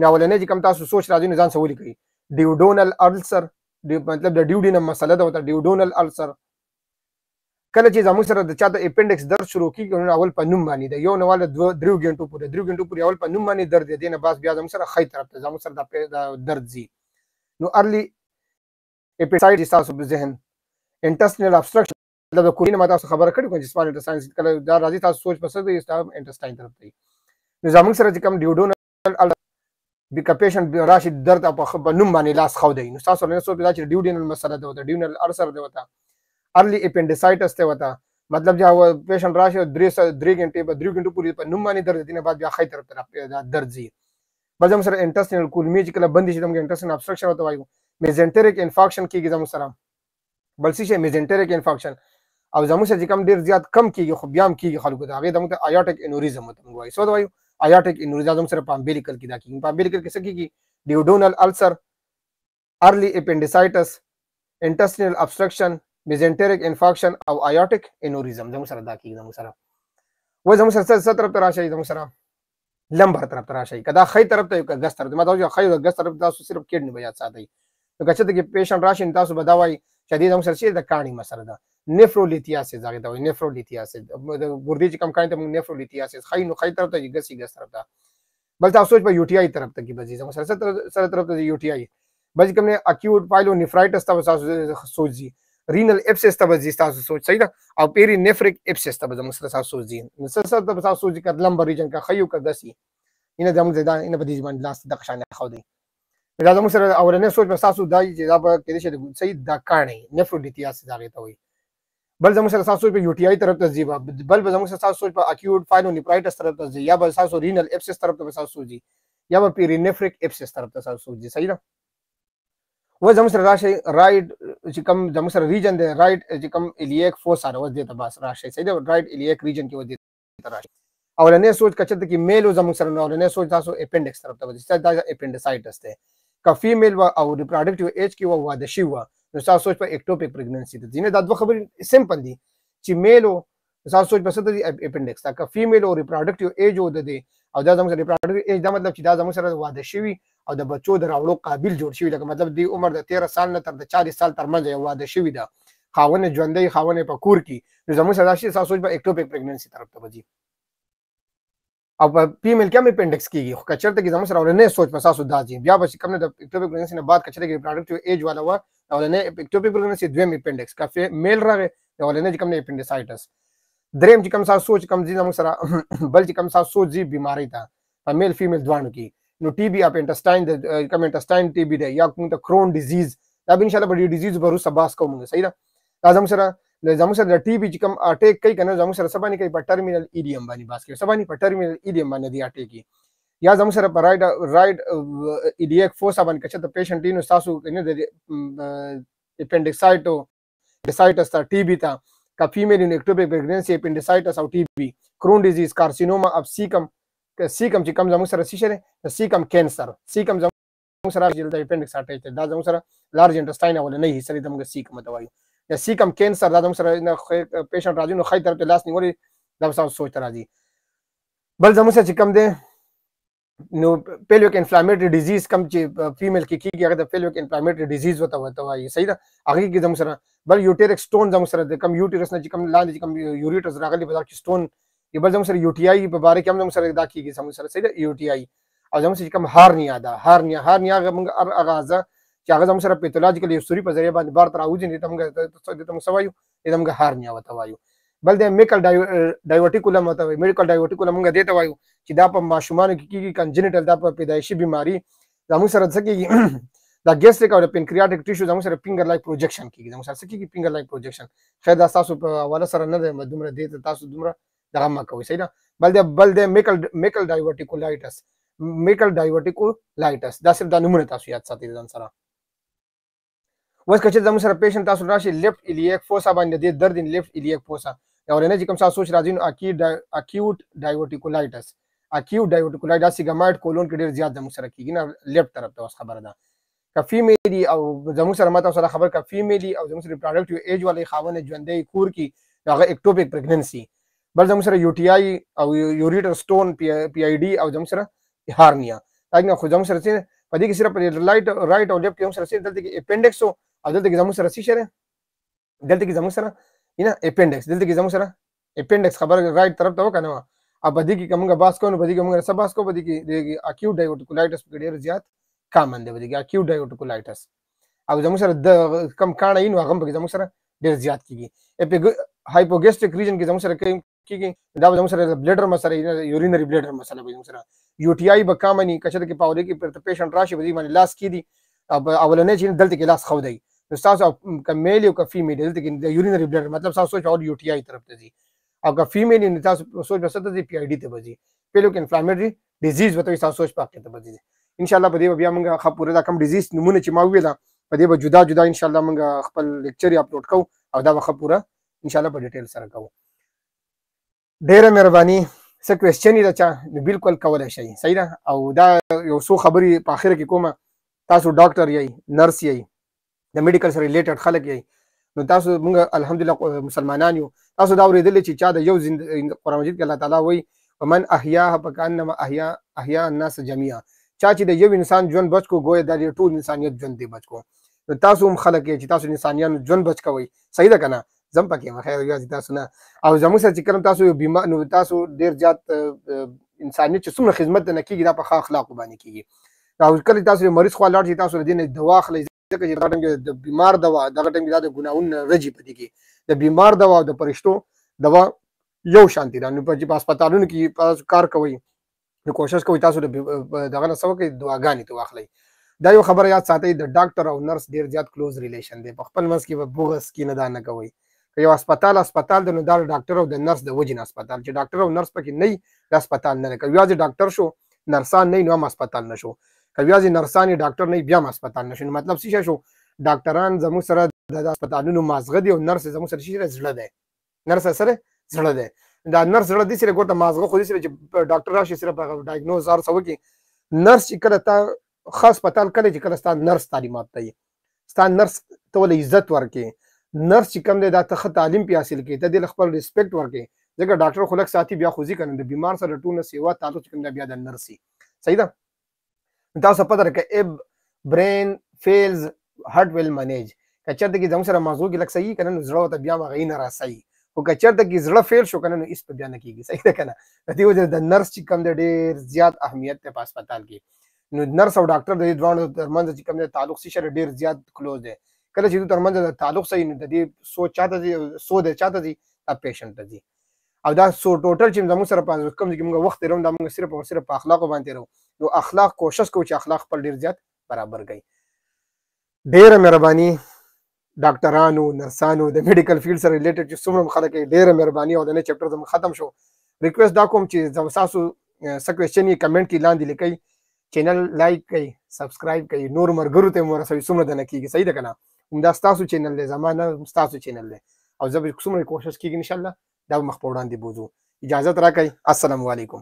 نو ولنه چې کم تاسو سوچ راځي نه ځان سوال کوي ډیوډونل السر مطلب د ډیوډینم مسله ده او ډیوډونل السر کله چې زموږ سره د چا د اپنډکس درد شروع کیږي نو اول په نوم باندې د یو نواله دوه دریو غنټو پورې دریو غنټو پورې اول په نوم باندې درد دی نه بس بیا زموږ سره خی طرف ته زموږ سره د درد زی نو ارلی اپټایټس تاسو په ذهن انټسټینل ابستراکشن مطلب د کوینه ما تاسو خبره کړې کوم چې سپال انټسټاین کله دا راځي تاسو سوچ پسې د انټسټاین طرف ته نو زموږ سره چې کوم ډیوډونل بي کپیشن راشي درد په نوم باندې لاس خو دی نو تاسو نه سوچ دا چې ډیوډینل مسله ده د ډیوډینل ارسر دی وته अर्ली एपेंडिसाइटिस ते وتا مطلب چې هغه پیشنټ راشي درې درې غنټې په درې غنټو پورې په نوم باندې درد دینه بعد بیا خی طرف ته درد زی بس هم سره انټرسټینل کولمی چې کله بندي شي دمګه انټرسټینل ابستراکشن وته وایو میزنټریک انفاکشن کیږي زمو سره بل څه شي میزنټریک انفاکشن او زمو سره کم ډیر زیات کم کیږي خو بیا هم کیږي خلکو دا هغه دمو ته ایاټک انوریزم وته وایو سو دا وایو ایاټک انوریزم زمو سره پامبیلیکل کې دا کیږي پامبیلیکل کې څه کیږي ډیوډونل السر ارلی اپینډیسایټس انټرسټینل ابستراکشن میزنټریک انفاکشن او ایاټک انوریزم زموږ سره دا کیږي زموږ سره و زموږ سره څه طرف ته راشي زموږ سره لمبر طرف ته راشي کدا خې طرف ته یو ګس طرف ته ما دا یو خې ګس طرف تاسو صرف کډنی بیا ساتي نو کچته کې پیشنټ راشي تاسو بداوي شدید هم سره د کانی مسله ده نیفرولیتیاسس هغه ته وایي نیفرولیتیاسس د ګردې چې کم کانی ته موږ نیفرولیتیاسس خې نو خې طرف ته ګسي ګس طرف ته بل تاسو سوچ په یو ټي آی طرف ته کې بزي زموږ سره سره طرف ته یو ټي آی بل کوم نه اکیوټ پایلو نیفرایټس تاسو سوچ رینل ابسس ته ځي تاسو سوچ صحیح ده او پیری نفریک ابسس ته زموږ سره تاسو سوچ دي سره سره تاسو سوچ کړه لمبر ریجن کا خیو کا دسي ینه زموږ دا ینه په دې باندې لاس د ښه نه خو دي دا زموږ سره اورنه سوچ په تاسو دای چې دا به کې شه صحیح دا کانه نفروډیتیا څه دغه ته وي بل زموږ سره تاسو په یو ټي آی طرف ته ځي بل زموږ سره تاسو په اکیوټ فاینونیپرایټس طرف ته ځي یا به تاسو رینل ابسس طرف ته تاسو ځي یا به پیری نفریک ابسس طرف ته تاسو ځي صحیح ده و زموږ سره راشي رائټ چې کوم زموږ سره ریجن دی رائټ چې کوم الیک فورس سره وځي ته بس راشي صحیح دی رائټ الیک ریجن کې وځي ته راشي اولنې سوچ کچته کې میل زموږ سره اولنې سوچ تاسو اپینډکس طرف ته وځي دا اپینډیسایټس دی کا فیمیل او ریپروډکټیو ایج کې وو واده شي وو نو تاسو سوچ په اکټوپیک پریګننسی ته ځینې دا دوه خبرې سیمپل دي چې میل او تاسو سوچ بس د اپینډکس دا کا فیمیل او ریپروډکټیو ایج وو ده دي او دا زموږ سره ریپروډکټیو ایج دا مطلب چې دا زموږ سره واده شي او د بچو د راوړو قابل جوړ شوی لکه مطلب دی عمر د 13 سال نه تر د 40 سال ترمنځ یو واده شوی دا خاونه ژوندۍ خاونه په کور کې نو زموږ صدا شي تاسو په اکټوپیک پریګننسي طرف ته وځي او په فیمیل کې هم اپنډکس کیږي خو کچرته کې زموږ سره ولنې سوچ په تاسو دازي بیا به کوم نه د اکټوپیک پریګننسي نه بعد کچرته کې پروډکټیو ایج والا و ولنې اکټوپیک پریګننسي دویم اپنډکس کافي میل راغی ولنې کوم نه اپنډیسایټس دریم چې کوم ساسو چې کوم ځینې موږ سره (clears throat) بل چې کوم ساسو ځي بیماری ته په میل فیمیل دوانو کې you know, TB of intestine, the uh, کوم intestine TB دی یا کوم ته کرون ډیزیز دا به ان شاء الله به ډیزیز به روسه باس کوم صحیح ده دا زموږ سره زموږ سره ټي بي چې کوم اټیک کوي کنه زموږ سره سبا نه کوي په ټرمینل ایډیم باندې باس کوي سبا نه په ټرمینل ایډیم باندې دی اټیک کی یا زموږ سره په رائټ رائټ ایډیک فورس باندې کچه ته پیشنټ نو تاسو کنه د اپنډیکسایټو ډیسایټس ته ټي بي ته کا فیمیل ان اکټوبر پریګننسی اپنډیسایټس او ټي بي کرون ډیزیز کارسینوما اف سیکم سی کم چې کم زموږ سره سی شری سی کم کینسر سی کم زموږ سره جلد اپینډکس اٹیچ دی دا زموږ سره لارج انټسټاین اول نه حصہ دی موږ سی کم دوايو یا سی کم کینسر دا زموږ سره نه پیشنټ راځي نو خې طرف ته لاس نیولې دا تاسو سوچ راځي بل زموږ سره چې کم دی نو پیلوک انفلامیټری ډیزیز کم چې فیمیل کې کیږي هغه د پیلوک انفلامیټری ډیزیز وته وته وایي صحیح ده هغه کې زموږ سره بل یوټریک سټون زموږ سره د کم یوټریس نه چې کم لاندې کم یوریټس راغلي په دا کې سټون یبل زموږ سره یو ټي آی په باره کې هم زموږ سره دا کیږي زموږ سره سره یو ټي آی او زموږ چې کوم هارنیا ده هارنیا هارنیا موږ اغازه چې هغه زموږ سره پیتولوژیکل یو سوري په ذریعہ باندې بار تر اوځي نه موږ د تم سوایو د موږ هارنیا وته وایو بل د میکل ډایورټیکولم وته وایو میکل ډایورټیکولم موږ دته وایو چې دا په ماشومان کې کیږي کنجنټل دا په پیدایشي بیماری زموږ سره څه کیږي دا ګیسټریک او پینکریاټیک ټیشو زموږ سره فینګر لایک پروجیکشن کیږي زموږ سره څه کیږي فینګر لایک پروجیکشن خیر دا تاسو په حواله سره نه ده دومره دې تاسو دومره دغه ما کوي صحیح ده بل د بل د میکل میکل ډایورټیکولایټس میکل ډایورټیکولایټس دا صرف د نمونه تاسو یاد ساتئ ځان سره وس کچې زموږ سره پیشنټ تاسو راشي لیفت الیک فوسا باندې د درد ان لیفت الیک فوسا یو رنه چې کوم تاسو سوچ راځي نو اکیوټ ډایورټیکولایټس اکیوټ ډایورټیکولایټس سیګماټ کولون کې ډیر زیات زموږ سره کیږي نه لیفت طرف ته خبره ده کفي میلی او زموږ سره ماته سره خبر کفي میلی او زموږ سره پروډکټ یو ایج والے خاونه ژوندې کور کې هغه اکټوپیک پرګننسي بل زموږ سره یو ټي آی او یوریټر سټون پی آی ډي او زموږ سره هارنیا دا خو زموږ سره څه په دې کې صرف رائټ رائټ او لیفټ کې هم سره څه دلته کې اپینډکس او دلته کې زموږ سره څه شره دلته کې زموږ سره نه اپینډکس دلته کې زموږ سره اپینډکس خبر رائټ طرف ته وکنه ا په دې کې کومه باس کو نو په دې کې موږ سره باس کو په دې کې اکیو ډایورټیکولایټس په ډیر زیات کامن دی په دې کې اکیو ډایورټیکولایټس او زموږ سره د کم کانه یې نو هغه په زموږ سره ډیر زیات کیږي هایپوګیسټک ریجن کې زموږ سره کیږي دا به موږ سره بلیډر مسله یورینری بلیډر مسله به موږ سره یو ټی آی به کم نه کچته کې پاوري کې پر پیشنټ راشي به دې باندې لاس کی دي اولنې چې دلته کې لاس خو دی نو تاسو کوم میل او کوم فیمیل دلته کې یورینری بلیډر مطلب تاسو سوچ اور یو ټی آی طرف ته ځي او کوم فیمیل نه تاسو سوچ به ستاسو پی آی ډی ته ځي په لو کې انفلامټری ډیزیز وته تاسو سوچ پاکه ته ځي ان شاء الله به دې بیا موږ خپل دا کوم ډیزیز نمونه چې ما ویلا په دې به جدا جدا ان شاء الله موږ خپل لیکچر اپلوډ کوو او دا به خپل ان شاء الله په ډیټیل سره کوو ډیره مهرباني څه کوېشن دا چا بالکل کولای شي صحیح ده او دا یو څو خبرې په اخر کې کومه تاسو ډاکټر یې نرس یې د میډیکل سره ریلیټډ خلک یې نو تاسو موږ الحمدلله مسلمانان یو تاسو دا ورېدل چې چا د یو زند قران مجید کې الله تعالی وایي ومن احیاها فکانما احیا احیا الناس جميعا چا چې د یو انسان ژوند بچ کو ګویا د ټول انسانیت ژوند دی بچ کو نو تاسو هم خلک یې چې تاسو انسانیان ژوند بچ کوئ صحیح ده کنه زم پکې ما خیر یوازې تاسو نه او زموږ سره چې کوم تاسو یو بیمه نو تاسو ډیر زیات انسانیت چې څومره خدمت نه کیږي دا په ښه اخلاق باندې کیږي او کله تاسو مریض خو لاړ شي تاسو دین دوا خلې ځکه چې دا ټیم کې د بیمار دوا دا ټیم کې دا د ګناون رجی پدې کې د بیمار دوا او د پرشتو دوا یو شانتي دا نو په هسپتالونو کې تاسو کار کوي نو کوشش کوي تاسو دغه نه سوکه دواګانې ته واخلئ دا یو خبره یاد ساتئ د ډاکټر او نرس ډیر زیات کلوز ریلیشن دی په خپل منځ کې بغس کې نه دا نه کوي که یو هسپتال هسپتال د نو دا ډاکټر او د نرس د وجې نه هسپتال چې ډاکټر او نرس پکې نه وي دا هسپتال نه دی که یوازې ډاکټر شو نرسان نه نو هم هسپتال نه شو که یوازې نرسان یې ډاکټر نه بیا هم هسپتال نه شو نو مطلب څه شو ډاکټران زموږ سره د هسپتالونو مازغه دي او نرس زموږ سره شي زړه دی نرس سره زړه دی دا نرس زړه دي سره ګوره مازغه خو دې سره چې ډاکټر راشي سره ډایګنوز ار سو کې نرس چې کله تا خاص پتان کله چې کله ستاسو نرس تعلیمات دی ستاسو نرس ته ول عزت ورکې نرس چې کم دی دا ته تعلیم پی حاصل کې ته د خپل ریسپیکټ ورکې ځکه ډاکټر خلک ساتي بیا خوځي کنه د بیمار سره ټونه سیوا تعلق چې کم دی بیا د نرسي صحیح ده تاسو پته راکې اب برین فیلز هارت ویل منیج کچرته کې زموږ سره موضوع کې لکه صحیح کنه زړه ته بیا مغې نه را صحیح او کچرته کې زړه فیل شو کنه نو اس په بیا نه کیږي صحیح ده کنه د دې وجه د نرس چې کم دی ډیر زیات اهمیت ته په هسپتال کې نو نرس او ډاکټر د دې دوه ترمنځ چې کم دی تعلق سره ډیر زیات کلوز دی کله چې دوی ترمنځ د تعلق صحیح نه دی سو چاته دی سو د چاته دی دا پیشنټ دی او دا سو ټوټل چې زموږ سره پانځ کم چې موږ وخت روم دا موږ صرف او صرف اخلاق باندې رو نو اخلاق کوشش کو چې اخلاق پر ډیر زیات برابر گئی ډیره مهرباني ډاکټرانو نرسانو د میډیکل فیلډ سره ریلیټډ چې څومره خلک ډیره مهرباني او د نه چپټر زموږ ختم شو ریکوست دا کوم چې زموږ تاسو سکوېشن یې کمنټ کې لاندې لیکئ چینل لایک کړئ سبسکرایب کړئ نور مرګرو ته مور سوي څومره د نه کیږي صحیح ده کنه هم دا ستاسو چینل دی زمانه ستاسو چینل دی او زه به څومره کوشش کېږي ان شاء الله دا مخ په وړاندې بوزو اجازه راکړئ السلام علیکم